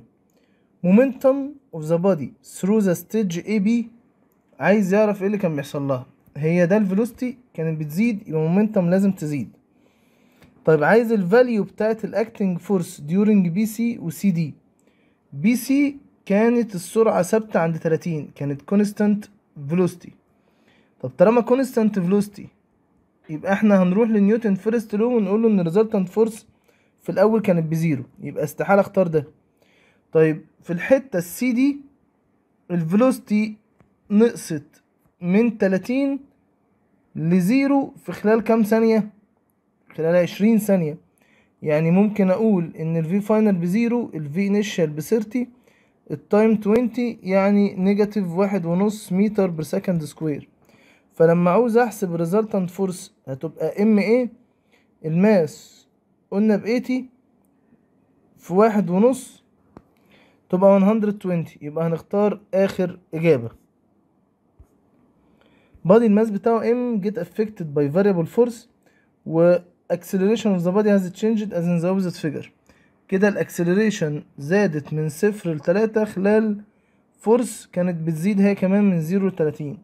اوف ذا بادي ثرو ذا ستيج اي بي عايز يعرف ايه اللي كان بيحصل لها هي ده الفيلوستي كانت بتزيد يبقى مومنتم لازم تزيد طيب عايز الفاليو بتاعت الاكتنج فورس ديورنج بي سي وسي دي بي سي كانت السرعة ثابتة عند 30 كانت كونستانت فيلوستي طب طالما كونستانت فيلوستي يبقى احنا هنروح لنيوتن فيرست لو ونقول له ان الريزلتنت فورس في الاول كانت بزيرو يبقى استحالة اختار ده طيب في الحتة السي دي الفيلوستي نقصت من 30 لزيرو في خلال كام ثانية خلال 20 ثانية يعني ممكن اقول ان الفي فاينل بزيرو الفي انيشال بثيرتي التايم 20 يعني نيجاتيف واحد ونص متر بر سكند سكوير فلما عاوز احسب ريزلتنت فورس هتبقى ام اي الماس قلنا ب 80 في واحد ونص تبقى 120 يبقى هنختار اخر اجابة بادي الماس بتاعه ام جيت افكتد باي فاريبل فورس و acceleration of the body has changed as in the opposite figure كده الاكسلريشن زادت من صفر لتلاتة خلال فورس كانت بتزيد هي كمان من زيرو لتلاتين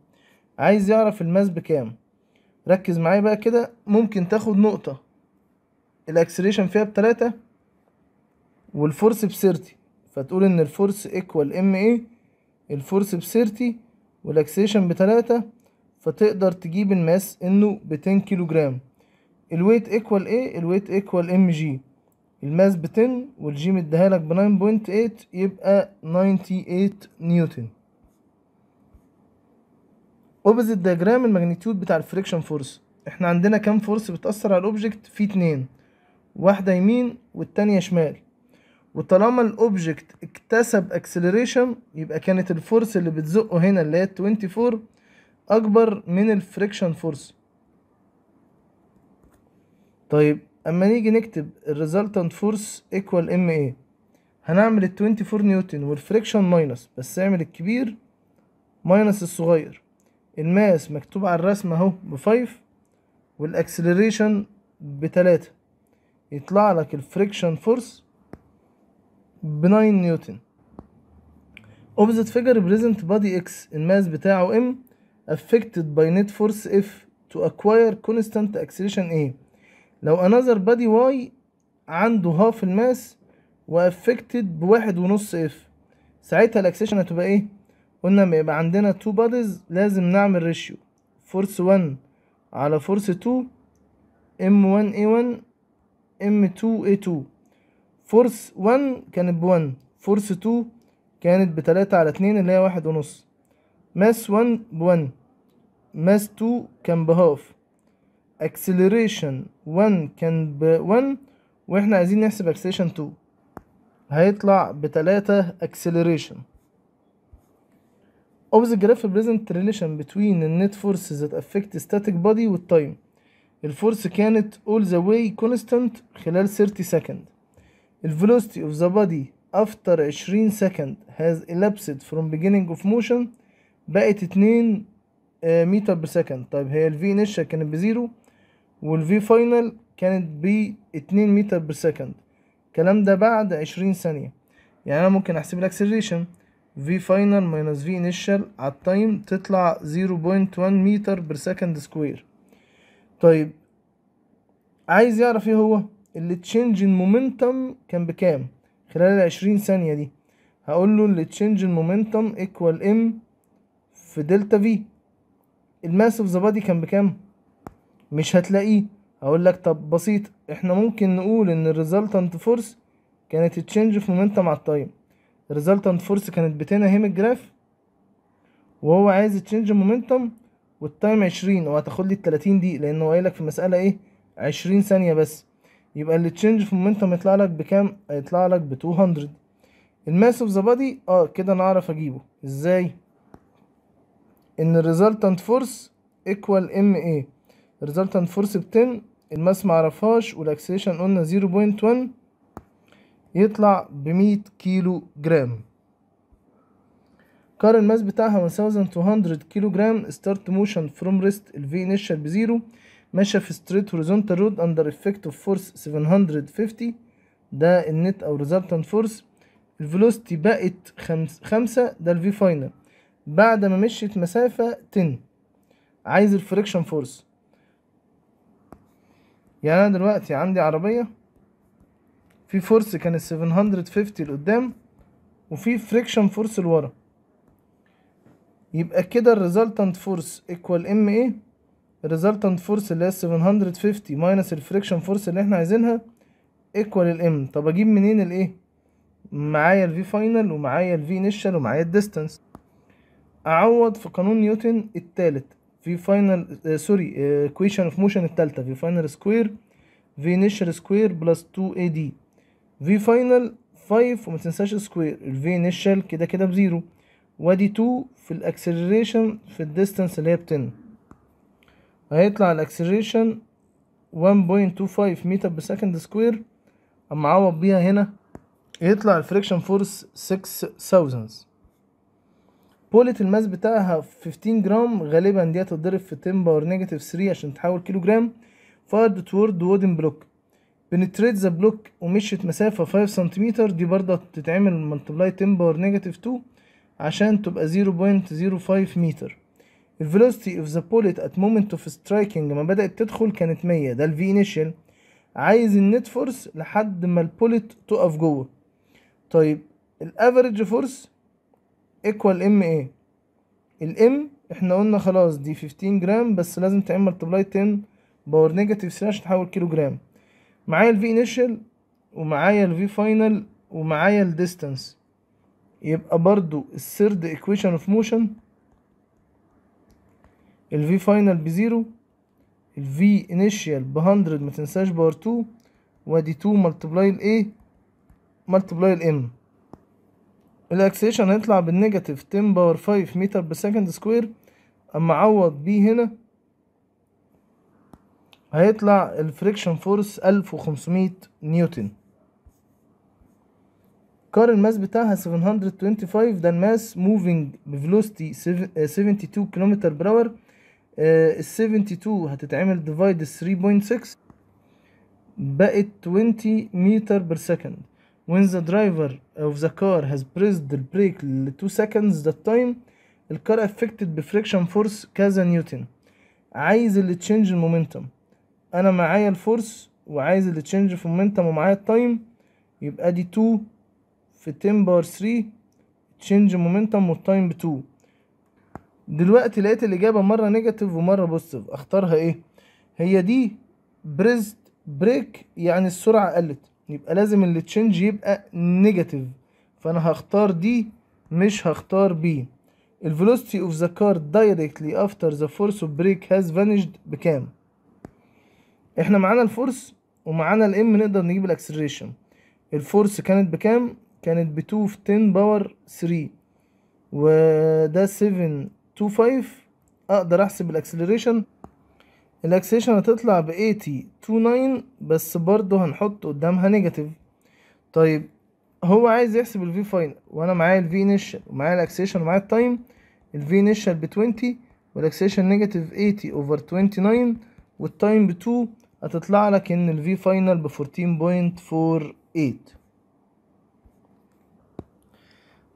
عايز يعرف الماس بكام ركز معايا بقى كده ممكن تاخد نقطة الاكسلريشن فيها بتلاتة والفورس بسيرتي فتقول ان الفورس ايكوال ام اي الفورس بسيرتي والاكسلريشن بتلاتة فتقدر تجيب الماس انه بتين كيلو جرام الويت ايكوال ايه الويت ايكوال ام جي الماس ب 10 والجي مديها لك ب 9.8 يبقى 98 نيوتن اوبزيت دياجرام الماجنتيود بتاع الفريكشن فورس احنا عندنا كام فورس بتأثر على الاوبجكت في اتنين واحدة يمين والتانية شمال وطالما الاوبجكت اكتسب اكسلريشن يبقى كانت الفورس اللي بتزقه هنا اللي هي 24 اكبر من الفريكشن فورس طيب اما نيجي نكتب الريزلتنت فورس ايكوال ام ايه هنعمل ال 24 نيوتن والفريكشن ماينس بس اعمل الكبير ماينس الصغير الماس مكتوب على الرسمه اهو 5 والاكسلريشن بتلاتة يطلع لك الفريكشن فورس بناين نيوتن اوبزيت فيجر بريزنت بادي اكس الماس بتاعه ام افكتد باي نت فورس اف تو اكواير كونستانت اكسلريشن ايه لو انذر بادي واي عنده هاف الماس وافكتد بواحد ونص اف ساعتها الاكسشن هتبقى ايه قلنا ما يبقى عندنا تو باديز لازم نعمل ريشيو فورس 1 على فورس 2 ام 1 اي 1 ام 2 اي 2 فورس 1 كانت ب 1 فورس 2 كانت ب 3 على 2 اللي هي واحد ونص ماس 1 ب 1 ماس 2 كان بهاف acceleration 1 كان ب 1 واحنا عايزين نحسب acceleration 2 هيطلع ب 3 acceleration of the graph present relation between the net forces that affect static body with time الفورس كانت all the way constant خلال 30 second The velocity of the body after 20 second has elapsed from beginning of motion بقت 2 متر بسكند طيب هي الفي انيشال كانت بزيرو والفي فاينل كانت ب 2 متر بير سكند الكلام ده بعد 20 ثانية يعني أنا ممكن أحسب الأكسلريشن في فاينل ماينس في انيشال على التايم تطلع 0.1 متر بير سكند سكوير طيب عايز يعرف ايه هو اللي تشينج ان مومنتم كان بكام خلال ال 20 ثانية دي هقول له اللي تشينج ان مومنتم ايكوال ام في دلتا في الماس اوف ذا بادي كان بكام مش هتلاقيه اقول لك طب بسيط احنا ممكن نقول ان الريزلتنت فورس كانت تشينج في مومنتم على التايم الريزلتنت فورس كانت بتنا هيم الجراف وهو عايز تشينج مومنتم والتايم عشرين وهتاخد لي التلاتين دي لانه قايل لك في المساله ايه عشرين ثانيه بس يبقى التشينج في مومنتم يطلع لك بكام هيطلع لك ب 200 الماس اوف ذا بادي اه كده انا اعرف اجيبه ازاي ان الريزلتنت فورس ايكوال ام ايه resultant force ب 10 الماس معرفهاش والاكسليشن قلنا 0.1 يطلع ب 100 كيلو جرام كار الماس بتاعها 1200 كيلو جرام ستارت موشن فروم ريست الفي انيشال بزيرو ماشية في ستريت هوريزونتال رود اندر افكت اوف فورس 750 ده النت او ريزلتنت فورس الفلوستي بقت خمسة ده الفي فاينل بعد ما مشيت مسافة 10 عايز الفريكشن فورس يعني انا دلوقتي عندي عربية في فورس كان ال 750 لقدام وفي فريكشن فورس لورا يبقى كده الريزلتنت فورس ايكوال ام ايه الريزلتنت فورس اللي هي 750 ماينس الفريكشن فورس اللي احنا عايزينها ايكوال الام طب اجيب منين الايه معايا الفي فاينل ومعايا الفي انيشال ومعايا الديستانس اعوض في قانون نيوتن التالت في فاينل آه سوري ايكويشن اوف موشن الثالثه في فاينل سكوير في نيشر سكوير بلس 2 اي دي في فاينل 5 وما تنساش سكوير الفي انيشال كده كده بزيرو وادي 2 في الاكسلريشن في الديستانس اللي هي ب 10 هيطلع الاكسلريشن 1.25 متر بسكند سكوير اما اعوض بيها هنا يطلع الفريكشن فورس 6000 بوليت الماس بتاعها 15 جرام غالبا دي هتتضرب في 10 باور نيجاتيف 3 عشان تحول كيلو جرام فايرد تورد وودن بلوك بنتريت ذا بلوك ومشيت مسافة 5 سنتيمتر دي برضه هتتعمل ملتبلاي 10 باور نيجاتيف 2 عشان تبقى 0.05 متر الفيلوسيتي اوف ذا بوليت ات مومنت اوف سترايكنج لما بدأت تدخل كانت 100 ده الفي انيشال عايز النت فورس لحد ما البوليت تقف جوه طيب الافريج فورس ايكوال ام ايه الام احنا قلنا خلاص دي 15 جرام بس لازم تعمل تبلاي 10 باور نيجاتيف 3 عشان تحول كيلو جرام معايا الفي انيشال ومعايا الفي فاينل ومعايا الديستانس يبقى برضو الثيرد ايكويشن اوف موشن الفي فاينل بزيرو الفي انيشال ب 100 ما تنساش باور 2 وادي 2 ملتبلاي الايه ملتبلاي الام الاكسليشن هيطلع بالنيجاتيف 10 باور 5 متر بالسكند سكوير اما اعوض بيه هنا هيطلع الفريكشن فورس 1500 نيوتن كار الماس بتاعها 725 ده الماس موفينج بفلوستي 72 كيلومتر بر اور ال 72 هتتعمل ديفايد 3.6 بقت 20 متر بير سكند when the driver of the car has pressed the brake 2 seconds that time car affected بفريكشن فورس كذا نيوتن عايز اللي تشينج المومنتم انا معايا الفورس وعايز اللي تشينج في المومنتم ومعايا التايم يبقى دي 2 في 10 باور 3 تشينج مومنتم والتايم ب 2 دلوقتي لقيت الاجابه مره نيجاتيف ومره بوزيتيف اختارها ايه هي دي بريزد بريك يعني السرعه قلت يبقى لازم التشينج يبقى نيجاتيف فانا هختار دي مش هختار بي الفيلوسيتي اوف ذا كار دايركتلي افتر ذا فورس اوف بريك هاز فانيشد بكام احنا معانا الفورس ومعانا الام نقدر نجيب الاكسلريشن الفورس كانت بكام كانت ب 2 في 10 باور 3 وده 7 2 5 اقدر احسب الاكسلريشن الاكسيشن هتطلع ب 8029 بس برضه هنحط قدامها نيجاتيف طيب هو عايز يحسب الفي فاينل وانا معايا الفي انيشال ومعايا الاكسيشن ومعايا التايم الفي انيشال ب 20 والاكسيشن نيجاتيف 80 اوفر 29 والتايم ب 2 هتطلع لك ان الفي فاينل ب 14.48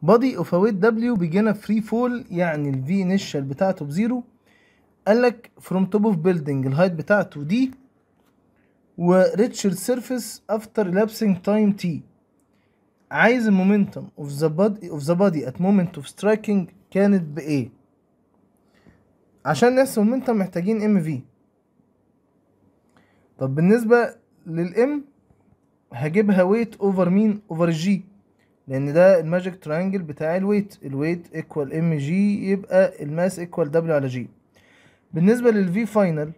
body of a weight W بيجينا free fall يعني الفي initial بتاعته بزيرو قال لك فروم توب اوف بيلدينج الهايت بتاعته دي وريتشر سيرفيس افتر لابسنج تايم تي عايز المومنتوم اوف ذا بادي اوف ذا بادي ات مومنت اوف سترايكنج كانت بايه عشان نحسب المومنتوم محتاجين ام في طب بالنسبه للام هجيبها ويت اوفر مين اوفر جي لان ده الماجيك تريانجل بتاع الويت الويت ايكوال ام جي يبقى الماس ايكوال دبليو على جي بالنسبة للفي فاينل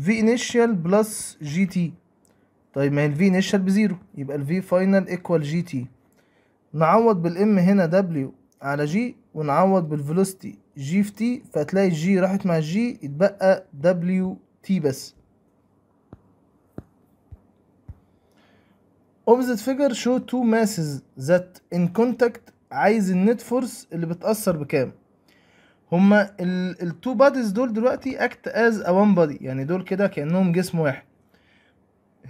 في انيشال بلس جي تي طيب ما هي الفي انيشال بزيرو يبقى الفي فاينل ايكوال جي تي نعوض بالام هنا دبليو على جي ونعوض velocity جي في تي فهتلاقي الجي راحت مع الجي يتبقى دبليو تي بس opposite figure show two masses that in contact عايز النت فورس اللي بتأثر بكام هما التو باديز دول دلوقتي اكت از ا وان بادي يعني دول كده كانهم جسم واحد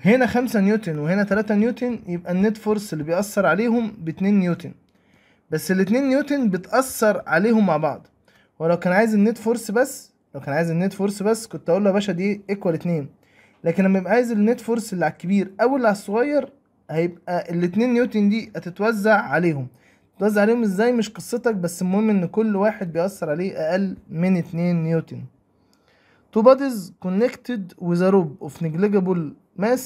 هنا خمسة نيوتن وهنا تلاتة نيوتن يبقى النت فورس اللي بيأثر عليهم باتنين نيوتن بس الاتنين نيوتن بتأثر عليهم مع بعض ولو كان عايز النت فورس بس لو كان عايز النت فورس بس كنت اقول له يا باشا دي ايكوال اتنين لكن لما يبقى عايز النت فورس اللي على الكبير او اللي على الصغير هيبقى الاتنين نيوتن دي هتتوزع عليهم توزع عليهم ازاي مش قصتك بس المهم ان كل واحد بيأثر عليه اقل من 2 نيوتن two bodies connected with a rope of negligible mass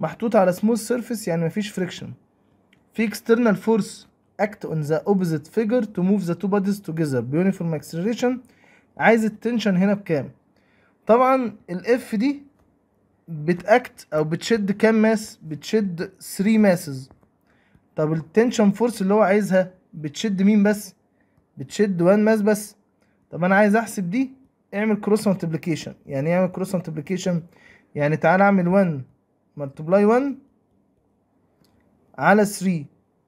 محطوط على smooth surface يعني مفيش friction في external force act on the opposite figure to move the two bodies together بيونيفورم acceleration عايز التنشن هنا بكام طبعا الاف دي بتاكت او بتشد كام ماس بتشد 3 ماسز طب التنشن فورس اللي هو عايزها بتشد مين بس بتشد وان ماس بس طب انا عايز احسب دي اعمل كروس مالتيبليكيشن يعني إيه اعمل كروس مالتيبليكيشن يعني تعال اعمل 1 ملتبلاي 1 على 3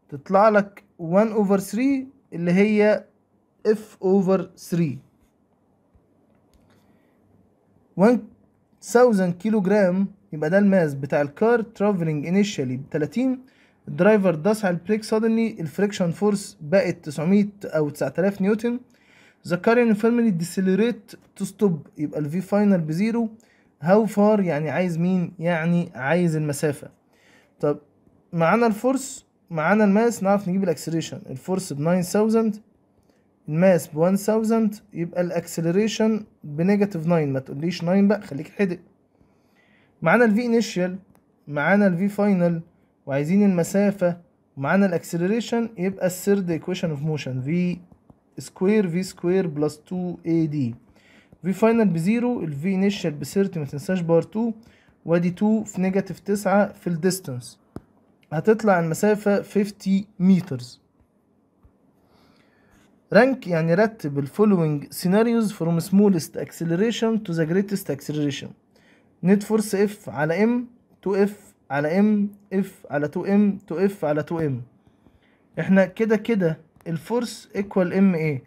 تطلع لك 1 اوفر 3 اللي هي اف اوفر 3 1000 كيلو جرام يبقى ده الماس بتاع الكار ترافلنج انيشالي ب 30 الدرايفر داس على البريك suddenly الفريكشن فورس بقت 900 او 9000 نيوتن ذكر ان uniformly decelerates تو ستوب يبقى الفي فاينل بزيرو هاو فار يعني عايز مين يعني عايز المسافة طب معانا الفورس معانا الماس نعرف نجيب الاكسلريشن الفورس ب 9000 الماس ب 1000 يبقى الاكسلريشن بنيجاتيف 9 ما تقوليش 9 بقى خليك حدق معانا الفي انيشال معانا الفي فاينل وعايزين المسافة ومعانا الاكسلريشن يبقى الثيرد ايكويشن اوف موشن في سكوير في سكوير بلس 2 اي دي في فاينل بزيرو الفي انيشال بسيرتي ما تنساش بار 2 وادي 2 في نيجاتيف 9 في الديستانس هتطلع المسافة 50 مترز رانك يعني رتب الفولوينج سيناريوز فروم سمولست اكسلريشن تو ذا جريتست اكسلريشن نت فورس اف على ام تو اف على ام اف على 2 ام تو اف على 2 ام احنا كده كده الفورس ايكوال ام ايه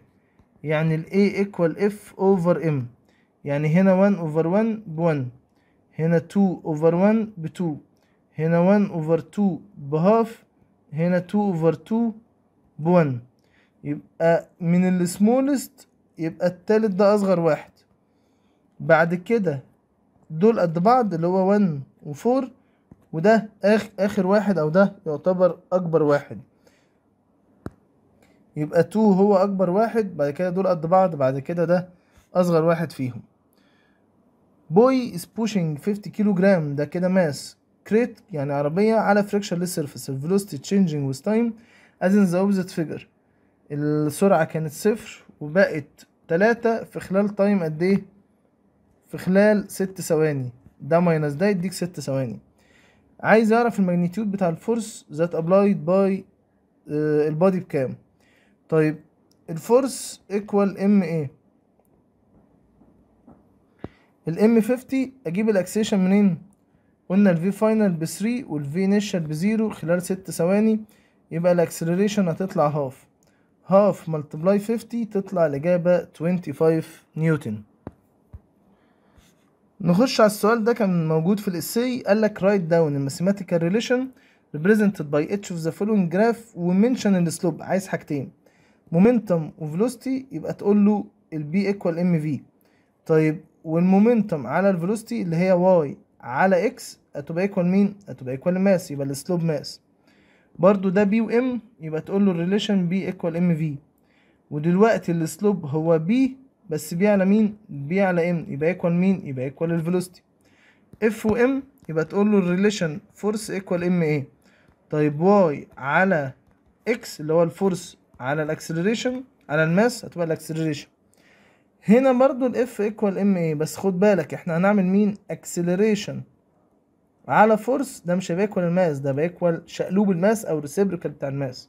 يعني الاي ايكوال اف اوفر ام يعني هنا 1 اوفر 1 ب 1 هنا 2 اوفر 1 ب 2 هنا 1 اوفر 2 بهاف هنا 2 اوفر 2 ب 1 يبقى من السمولست يبقى التالت ده أصغر واحد بعد كده دول قد بعض اللي هو 1 و 4 وده آخ آخر واحد أو ده يعتبر أكبر واحد يبقى تو هو أكبر واحد بعد كده دول قد بعض بعد كده ده أصغر واحد فيهم بوي is pushing 50 كيلو جرام ده كده ماس كريت يعني عربية على frictionless surface velocity changing with time as in the opposite figure السرعة كانت صفر وبقت تلاتة في خلال تايم قد ايه في خلال ست ثواني ده ماينس ده يديك ست ثواني عايز اعرف الماجنتيود بتاع الفورس ذات ابلايد باي البادي بكام طيب الفورس ايكوال ام ايه الام 50 اجيب الاكسيشن منين قلنا الفي فاينل ب 3 والفي انيشال ب 0 خلال 6 ثواني يبقى الاكسلريشن هتطلع هاف هاف ملتبلاي 50 تطلع الاجابه 25 نيوتن نخش على السؤال ده كان موجود في الاسي قال لك رايت داون mathematical relation represented by اتش of the following graph ومنشن السلوب عايز حاجتين مومنتم وفيلوسيتي يبقى تقول له البي ايكوال ام في طيب والمومنتم على الفيلوسيتي اللي هي واي على اكس هتبقى ايكوال مين هتبقى ايكوال ماس يبقى السلوب ماس برضو ده بي وام يبقى تقول له الريليشن بي ايكوال ام في ودلوقتي السلوب هو بي بس بي على مين بي على ام يبقى ايكوال مين يبقى ايكوال الفيلوستي اف وام يبقى تقول له الريليشن فورس ايكوال ام ايه طيب واي على اكس اللي هو الفورس على الاكسلريشن على الماس هتبقى الاكسلريشن هنا برضو الاف ايكوال ام ايه بس خد بالك احنا هنعمل مين اكسلريشن على فورس ده مش هيبقى ايكوال الماس ده هيبقى ايكوال شقلوب الماس او ريسبريكال بتاع الماس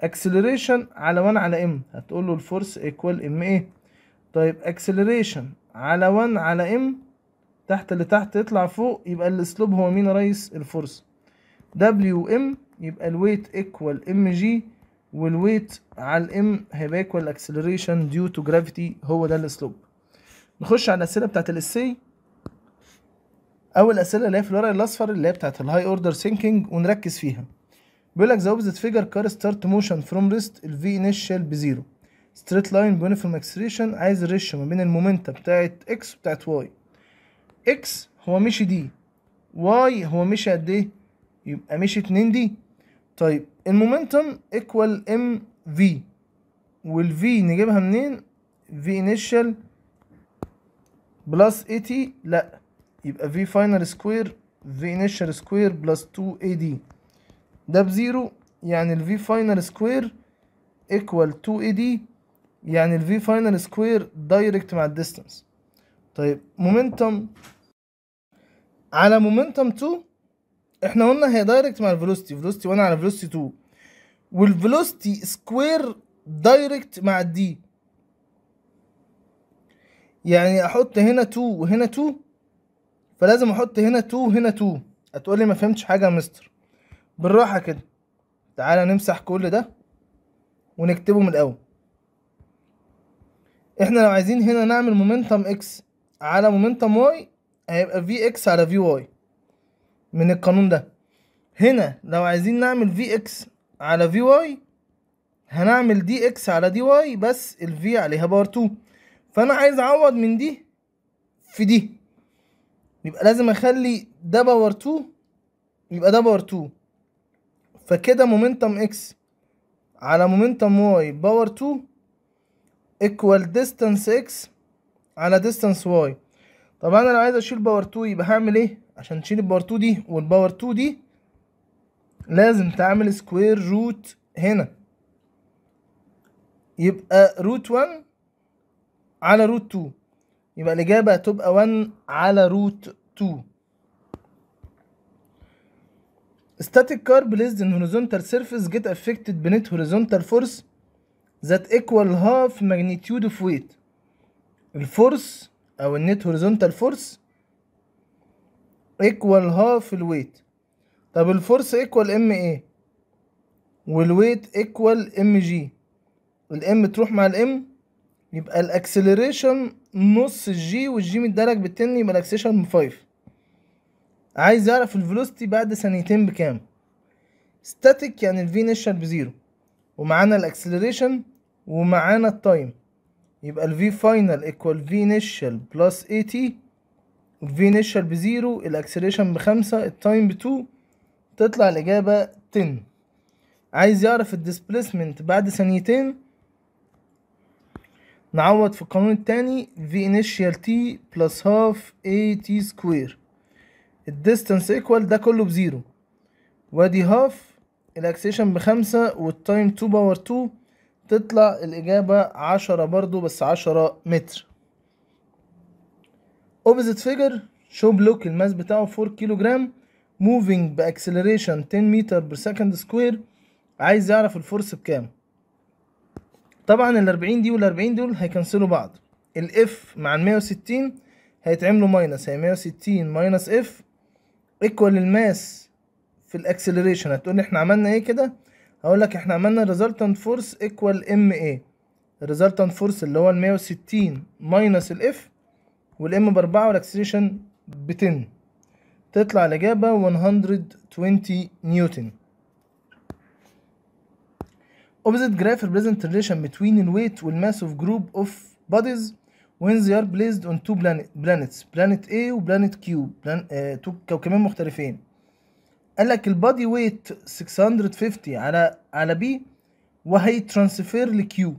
اكسلريشن على 1 على ام هتقول له الفورس ايكوال ام ايه طيب اكسلريشن على 1 على ام تحت اللي تحت يطلع فوق يبقى الاسلوب هو مين يا ريس الفرصه دبليو ام يبقى الويت ايكوال ام جي والويت على الام هيبقى ايكوال الاكسلريشن ديو تو جرافيتي هو ده الاسلوب نخش على الاسئله بتاعت الاسي اول اسئله اللي هي في الورق الاصفر اللي هي بتاعت الهاي اوردر ثينكينج ونركز فيها بيقول لك ذا اوبزيت فيجر كار ستارت موشن فروم ريست الفي انيشال بزيرو ستريت لاين يونيفورم اكسريشن عايز الريشيو ما بين المومنتم بتاعت اكس وبتاعت واي اكس هو مشي دي واي هو مشي قد ايه يبقى مشي 2 دي طيب المومنتم ايكوال ام في والفي نجيبها منين في انيشال بلس اي تي لا يبقى في فاينل سكوير في انيشال سكوير بلس 2 اي دي ده بزيرو يعني الفي فاينل سكوير ايكوال 2 اي دي يعني الفي فاينل سكوير دايركت مع الديستانس طيب مومنتم على مومنتم 2 احنا قلنا هي دايركت مع الفيلوسيتي فيلوسيتي 1 على فيلوسيتي 2 والفيلوسيتي سكوير دايركت مع الدي يعني احط هنا 2 وهنا 2 فلازم احط هنا 2 وهنا 2 هتقول لي ما فهمتش حاجه يا مستر بالراحه كده تعالى نمسح كل ده ونكتبه من الاول احنا لو عايزين هنا نعمل مومنتم اكس على مومنتم واي هيبقى في اكس على في واي من القانون ده هنا لو عايزين نعمل في اكس على في واي هنعمل دي اكس على دي واي بس الفي عليها باور 2 فانا عايز اعوض من دي في دي يبقى لازم اخلي ده باور 2 يبقى ده باور 2 فكده مومنتم اكس على مومنتم واي باور 2 equal distance x على distance y طب انا لو عايز اشيل باور 2 يبقى هعمل ايه عشان تشيل الباور 2 دي والباور 2 دي لازم تعمل سكوير روت هنا يبقى روت 1 على روت 2 يبقى الإجابة هتبقى 1 على روت 2 static car placed in horizontal surface get affected beneath horizontal force that equal half magnitude of weight الفورس او النت هوريزونتال فورس ايكوال هاف الويت طب الفورس ايكوال ام ايه والويت ايكوال ام جي الام تروح مع الام يبقى الاكسلريشن نص الجي والجي متدرج بالتن يبقى الاكسلريشن ب 5 عايز اعرف الفيلوسيتي بعد ثانيتين بكام ستاتيك يعني الفي نشر بزيرو ومعانا الاكسلريشن ومعانا التايم يبقى الفي فاينل ايكوال في انيشال بلس اي تي الفي انيشال بزيرو الاكسلريشن بخمسة التايم بتو تطلع الاجابة 10 عايز يعرف الديسبليسمنت بعد ثانيتين نعوض في القانون التاني v initial t plus half a t square الديستانس ايكوال ده كله بزيرو وادي هاف الاكسيشن بخمسة والتايم تو باور تو تطلع الإجابة عشرة برضو بس عشرة متر opposite figure show block الماس بتاعه 4 كيلو جرام moving باكسلريشن 10 متر بر سكند سكوير عايز يعرف الفورس بكام طبعا ال 40 دي وال 40 دول هيكنسلوا بعض الاف مع ال 160 هيتعملوا ماينس هي 160 ماينس اف ايكوال الماس في الاكسلريشن هتقولي احنا عملنا ايه كده هقول لك احنا عملنا resultant force ايكوال ام ايه resultant force اللي هو ال 160 ماينس الاف والام باربعة والاكسلريشن ب 10 تطلع الاجابة 120 نيوتن opposite graph represent relation between the weight and mass of group of bodies when they are placed on two planets planet A و planet Q plan, uh, كوكبين مختلفين قال لك البادي ويت 650 على على بي وهي ترانسفير لكيو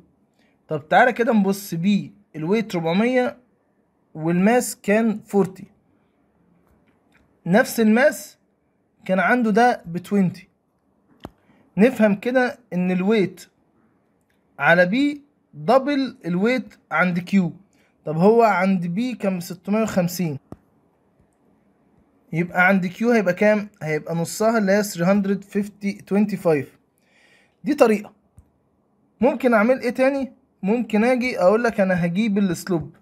طب تعالى كده نبص بي الويت 400 والماس كان 40 نفس الماس كان عنده ده ب 20 نفهم كده ان الويت على بي دبل الويت عند كيو طب هو عند بي كان 650 يبقى عند Q هيبقى كام هيبقى نصها اللي هي 325 دي طريقه ممكن اعمل ايه تاني ممكن اجي اقول لك انا هجيب السلوب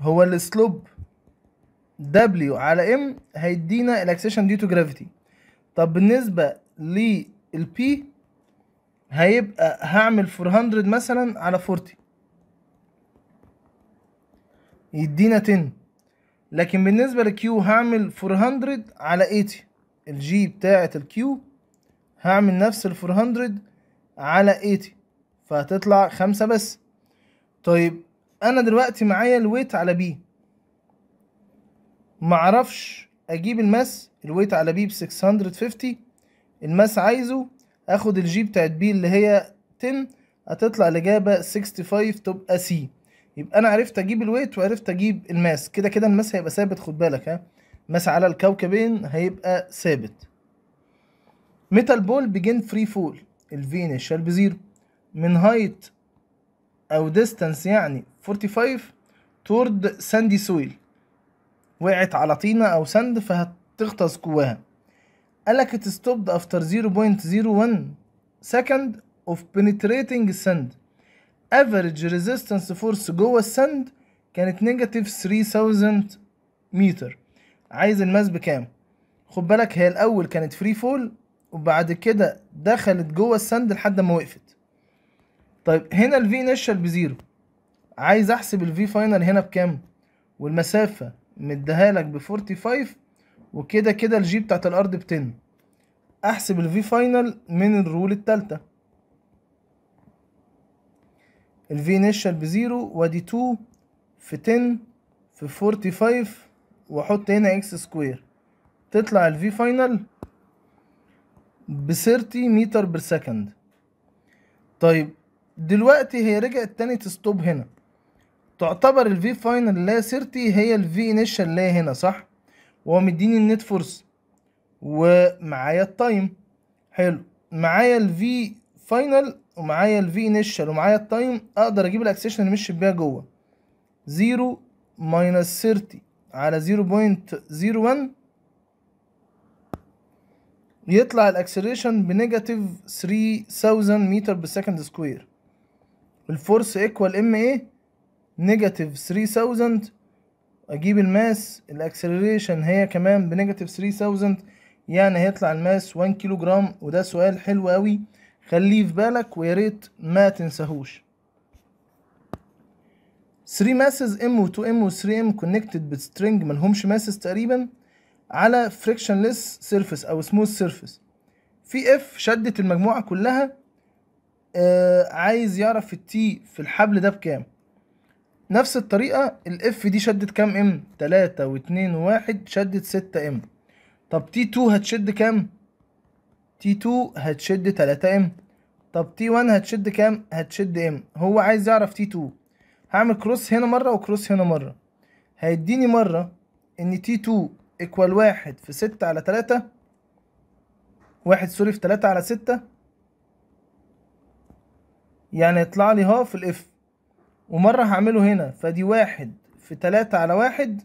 هو السلوب W على M هيدينا الاكسيشن ديو تو جرافيتي طب بالنسبه للـ P هيبقى هعمل 400 مثلا على 40 يدينا 10 لكن بالنسبة لكيو هعمل 400 على 80 الجي بتاعة الكيو هعمل نفس ال 400 على 80 فهتطلع خمسة بس طيب انا دلوقتي معايا الويت على بي معرفش اجيب الماس الويت على بي ب 650 الماس عايزه اخد الجي بتاعت بي اللي هي 10 هتطلع الاجابه 65 تبقى سي يبقى انا عرفت اجيب الويت وعرفت اجيب الماس كده كده الماس هيبقى ثابت خد بالك ها ماس على الكوكبين هيبقى ثابت ميتال بول بيجين فري فول الفين الشال بزيرو من هايت او ديستانس يعني 45 تورد ساندي سويل وقعت على طينة او سند فهتغطس جواها قالك ستوبد افتر 0.01 سكند اوف بنتريتنج السند افريج ريزيستنس فورس جوه السند كانت نيجاتيف 3000 متر عايز الماس بكام خد بالك هي الاول كانت فري فول وبعد كده دخلت جوه السند لحد ما وقفت طيب هنا الفي انيشال بزيرو عايز احسب الفي فاينل هنا بكام والمسافه مديها لك ب 45 وكده كده الجي بتاعت الارض ب 10 احسب الفي فاينل من الرول التالتة ال V initial بزيرو وادي 2 في 10 في 45 واحط هنا اكس سكوير تطلع ال V final ب 30 متر بير سكند طيب دلوقتي هي رجعت تاني تستوب هنا تعتبر ال V final اللي هي 30 هي ال V initial اللي هي هنا صح وهو مديني النت فورس ومعايا التايم حلو معايا ال V final ومعايا الفي انيشال ومعايا التايم اقدر اجيب الاكسيشن اللي مشيت بيها جوه زيرو ماينس 30 على زيرو بوينت زيرو 0.01 يطلع الاكسلريشن بنيجاتيف 3000 متر بالسكند سكوير الفورس ايكوال ام ايه نيجاتيف 3000 اجيب الماس الاكسلريشن هي كمان بنيجاتيف 3000 يعني هيطلع الماس 1 كيلو جرام وده سؤال حلو قوي خليه في بالك ويا ريت ما تنساهوش 3 ماسز ام و 2 ام و 3 ام كونكتد بسترنج ملهمش ماسز تقريبا على فريكشنلess سيرفيس او سموث سيرفيس في اف شدت المجموعه كلها آه عايز يعرف التي في الحبل ده بكام نفس الطريقه الاف دي شدت كام ام 3 و2 و1 شدت 6 ام طب تي 2 هتشد كام تي 2 هتشد 3 ام طب تي 1 هتشد كام هتشد ام هو عايز يعرف تي 2 هعمل كروس هنا مره وكروس هنا مره هيديني مره ان تي 2 ايكوال واحد في ستة على تلاتة واحد سوري في تلاتة على ستة يعني يطلع لي ها في الاف ومرة هعمله هنا فدي واحد في تلاتة على واحد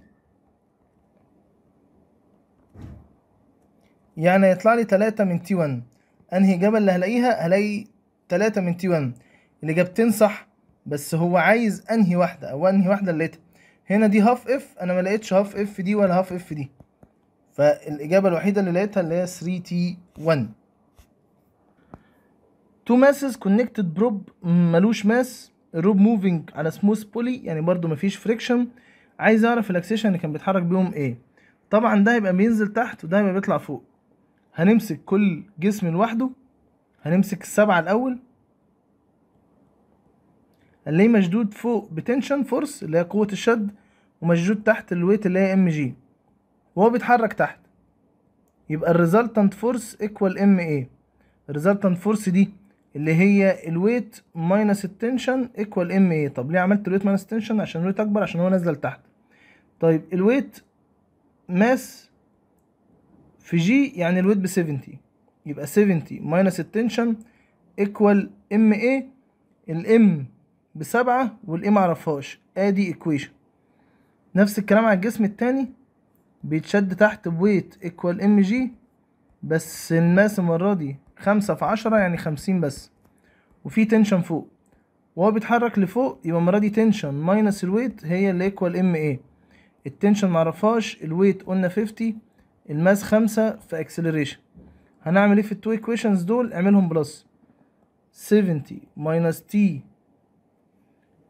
يعني هيطلع لي تلاتة من تي ون انهي اجابة اللي هلاقيها هلاقي تلاتة من تي ون الاجابتين صح بس هو عايز انهي واحدة او انهي واحدة اللي لقيتها هنا دي هاف اف انا ما لقيتش هاف اف دي ولا هاف اف دي فالاجابة الوحيدة اللي لقيتها اللي هي 3 تي 1 تو ماسز كونكتد بروب ملوش ماس الروب موفينج على سموث بولي يعني برضو مفيش فريكشن عايز اعرف الاكسيشن اللي كان بيتحرك بيهم ايه طبعا ده هيبقى بينزل تحت وده هيبقى بيطلع فوق هنمسك كل جسم لوحده هنمسك السبعة الأول اللي مشدود فوق بتنشن فورس اللي هي قوة الشد ومشدود تحت الويت اللي هي ام جي وهو بيتحرك تحت يبقى الريزلتنت فورس ايكوال ام اي الريزلتنت فورس دي اللي هي الويت ماينس التنشن ايكوال ام اي طب ليه عملت الويت ماينس التنشن عشان الويت اكبر عشان هو نازل لتحت طيب الويت ماس في جي يعني الويت ب 70 يبقى 70 ماينس التنشن ايكوال ام ايه الام بسبعة والام معرفهاش ادي ايكويشن نفس الكلام على الجسم التاني بيتشد تحت بويت ايكوال ام جي بس الماس المرة دي خمسة في عشرة يعني خمسين بس وفي تنشن فوق وهو بيتحرك لفوق يبقى المرة دي تنشن ماينس الويت هي اللي ايكوال ام ايه التنشن معرفهاش الويت قلنا فيفتي الماس خمسة في اكسلريشن هنعمل ايه في التو ايكويشنز دول اعملهم بلس 70 minus t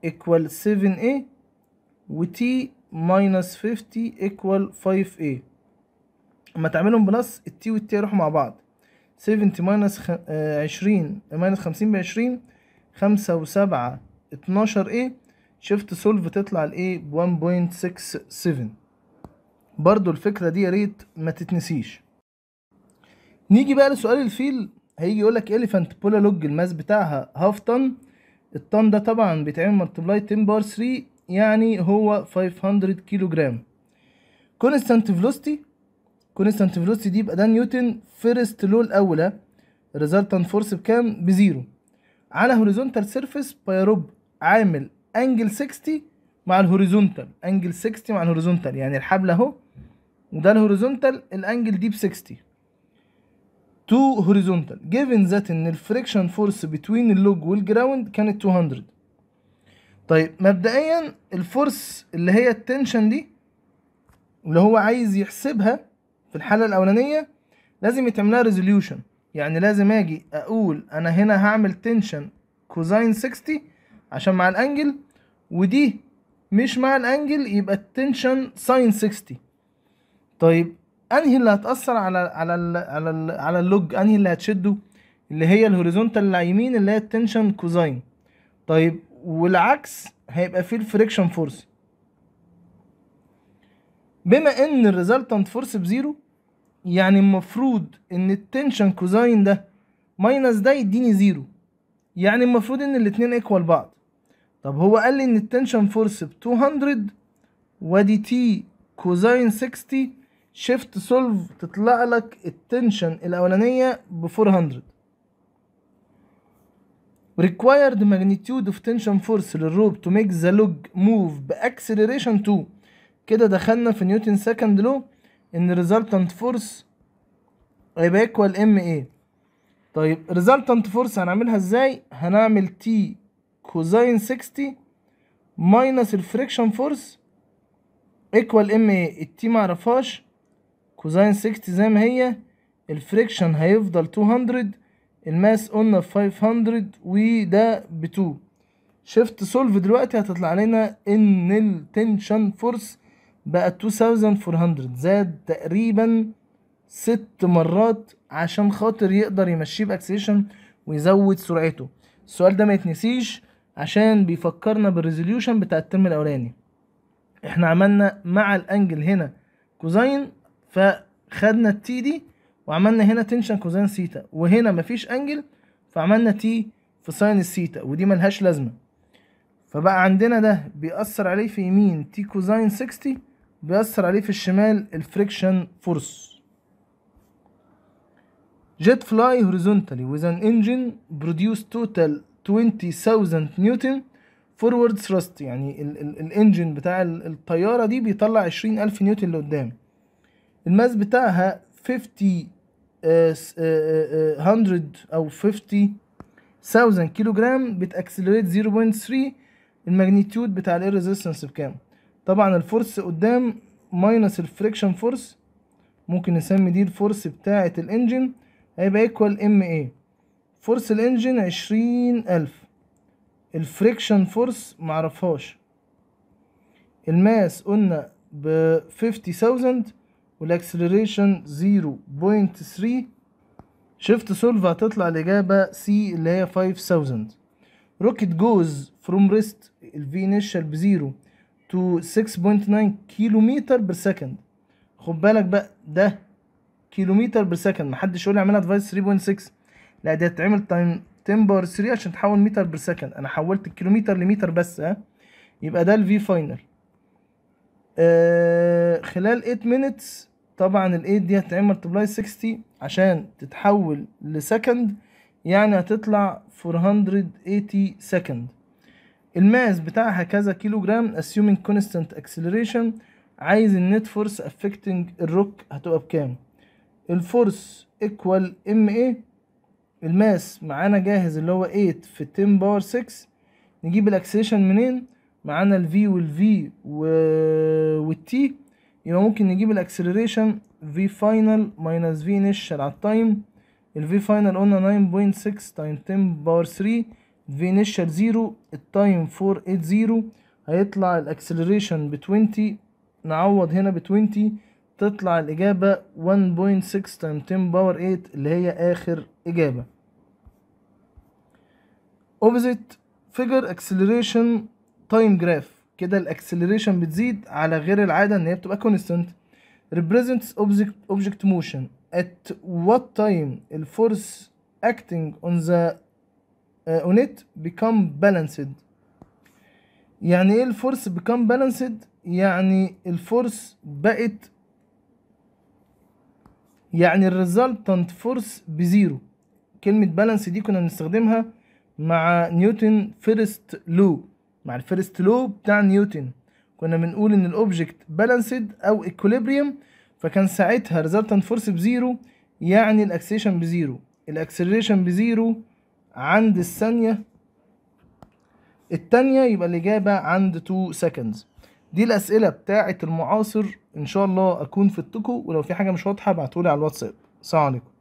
equal 7a و t minus 50 equal 5a اما تعملهم بلس التي والتي يروحوا مع بعض 70 minus 20 minus 50 ب 20 5 و 7 12a شفت سولف تطلع الايه ب 1.67 برضو الفكرة دي يا ريت ما تتنسيش نيجي بقى لسؤال الفيل هيجي يقولك بولا لوج الماس بتاعها هاف طن الطن ده طبعا بيتعمل ملتبلاي 10 بار 3 يعني هو 500 كيلو جرام كونستانت فلوستي كونستانت فلوستي دي يبقى ده نيوتن فيرست لو الاولى ريزلتان فورس بكام بزيرو على هوريزونتال سيرفيس بايروب عامل انجل 60 مع الهوريزونتال انجل 60 مع الهوريزونتال يعني الحبل اهو وده الهوريزونتال الانجل دي ب 60 تو هوريزونتال جيفن ذات ان الفريكشن فورس بتوين اللوج والجراوند كانت 200 طيب مبدئيا الفورس اللي هي التنشن دي اللي هو عايز يحسبها في الحاله الاولانيه لازم يتعملها ريزوليوشن يعني لازم اجي اقول انا هنا هعمل تنشن كوزين 60 عشان مع الانجل ودي مش مع الانجل يبقى التنشن ساين 60 طيب انهي اللي هتاثر على على على على اللوج انهي اللي هتشده اللي هي الهوريزونتال اللي يمين اللي هي التنشن كوزاين طيب والعكس هيبقى فيه الفريكشن فورس بما ان الريزلتنت فورس بزيرو يعني المفروض ان التنشن كوزاين ده ماينس ده يديني زيرو يعني المفروض ان الاتنين ايكوال بعض طب هو قال لي ان التنشن فورس ب 200 وادي تي كوزاين 60 شيفت سولف تطلع لك التنشن الاولانيه ب 400 required magnitude of tension force للروب to make the log move باكسلريشن 2 كده دخلنا في نيوتن سكند لو ان resultant force هيبقى equal ام طيب resultant force هنعملها ازاي هنعمل تي كوزين 60 ماينس الفريكشن فورس ايكوال ام التي معرفهاش كوزين 6 زي ما هي الفريكشن هيفضل 200 الماس قلنا 500 وده ب 2 شفت سولف دلوقتي هتطلع لنا ان التنشن فورس بقت 2400 زاد تقريبا ست مرات عشان خاطر يقدر يمشيه باكسيشن ويزود سرعته السؤال ده ما يتنسيش عشان بيفكرنا بالريزوليوشن بتاع الترم الاولاني احنا عملنا مع الانجل هنا كوزين فخدنا التي دي وعملنا هنا تنشن كوزين سيتا وهنا مفيش انجل فعملنا تي في ساين السيتا ودي ملهاش لازمه فبقى عندنا ده بيأثر عليه في يمين تي كوزين 60 بيأثر عليه في الشمال الفريكشن فورس جيت فلاي horizontally with an engine produced total 20,000 نيوتن فورورد ثرست يعني الانجن بتاع الطياره دي بيطلع 20,000 نيوتن لقدام الماس بتاعها 50 100 آه، آه، آه، او 1000 كيلو جرام بتاكسلريت 0.3 الماجنيتيود بتاع الاير ريزيستنس بكام طبعا الفورس قدام ماينس الفريكشن فورس ممكن نسمي دي الفورس بتاعة الانجن هيبقى ايكوال ام اي فورس الانجن عشرين الف الفريكشن فورس معرفهاش الماس قلنا بفيفتي ثاوزند والاكسلريشن 0.3 شيفت سولف هتطلع الإجابة سي اللي هي 5000 روكيت جوز فروم ريست الفي انيشال بزيرو تو 6.9 كيلو متر بير سكند خد بالك بقى ده كيلومتر بير سكند محدش يقول لي اعملها ديفايس 3.6 لا دي هتتعمل تايم 10 باور 3 عشان تحول متر بير سكند انا حولت الكيلومتر لمتر بس ها يبقى ده الفي فاينل آه خلال 8 minutes طبعا ال 8 دي هتتعمل ملتبلاي 60 عشان تتحول لسكند يعني هتطلع 480 سكند الماس بتاعها كذا كيلو جرام assuming constant acceleration عايز النت فورس افكتنج الروك هتبقى بكام الفورس ايكوال ام اي الماس معانا جاهز اللي هو 8 في 10 باور 6 نجيب الاكسلريشن منين معانا الفي والفي والتي يبقى ممكن نجيب الاكسلريشن في فاينل ماينس في انيشال على التايم الفي فاينل قلنا 9.6 تايم 10 باور 3 في انيشال 0 التايم 480 هيطلع الاكسلريشن ب 20 نعوض هنا ب 20 تطلع الاجابه 1.6 تايم 10 باور 8 اللي هي اخر اجابه opposite figure acceleration time graph كده الاكسلريشن بتزيد على غير العاده ان هي بتبقى كونستانت represents object اوبجكت motion at what time الفورس acting on ذا uh, on it become balanced يعني ايه الفورس become balanced يعني الفورس بقت يعني الريزلتنت فورس بزيرو كلمة بالانس دي كنا بنستخدمها مع نيوتن فيرست لو مع الفيرست لو بتاع نيوتن كنا بنقول ان الاوبجكت بالانسد او اكوليبريم فكان ساعتها ريزلتنت فورس بزيرو يعني الاكسيشن بزيرو الاكسلريشن بزيرو عند الثانية التانية يبقى الإجابة عند 2 seconds دي الأسئلة بتاعة المعاصر إن شاء الله أكون فدتكم ولو في حاجة مش واضحة ابعتولي على الواتساب سلام عليكم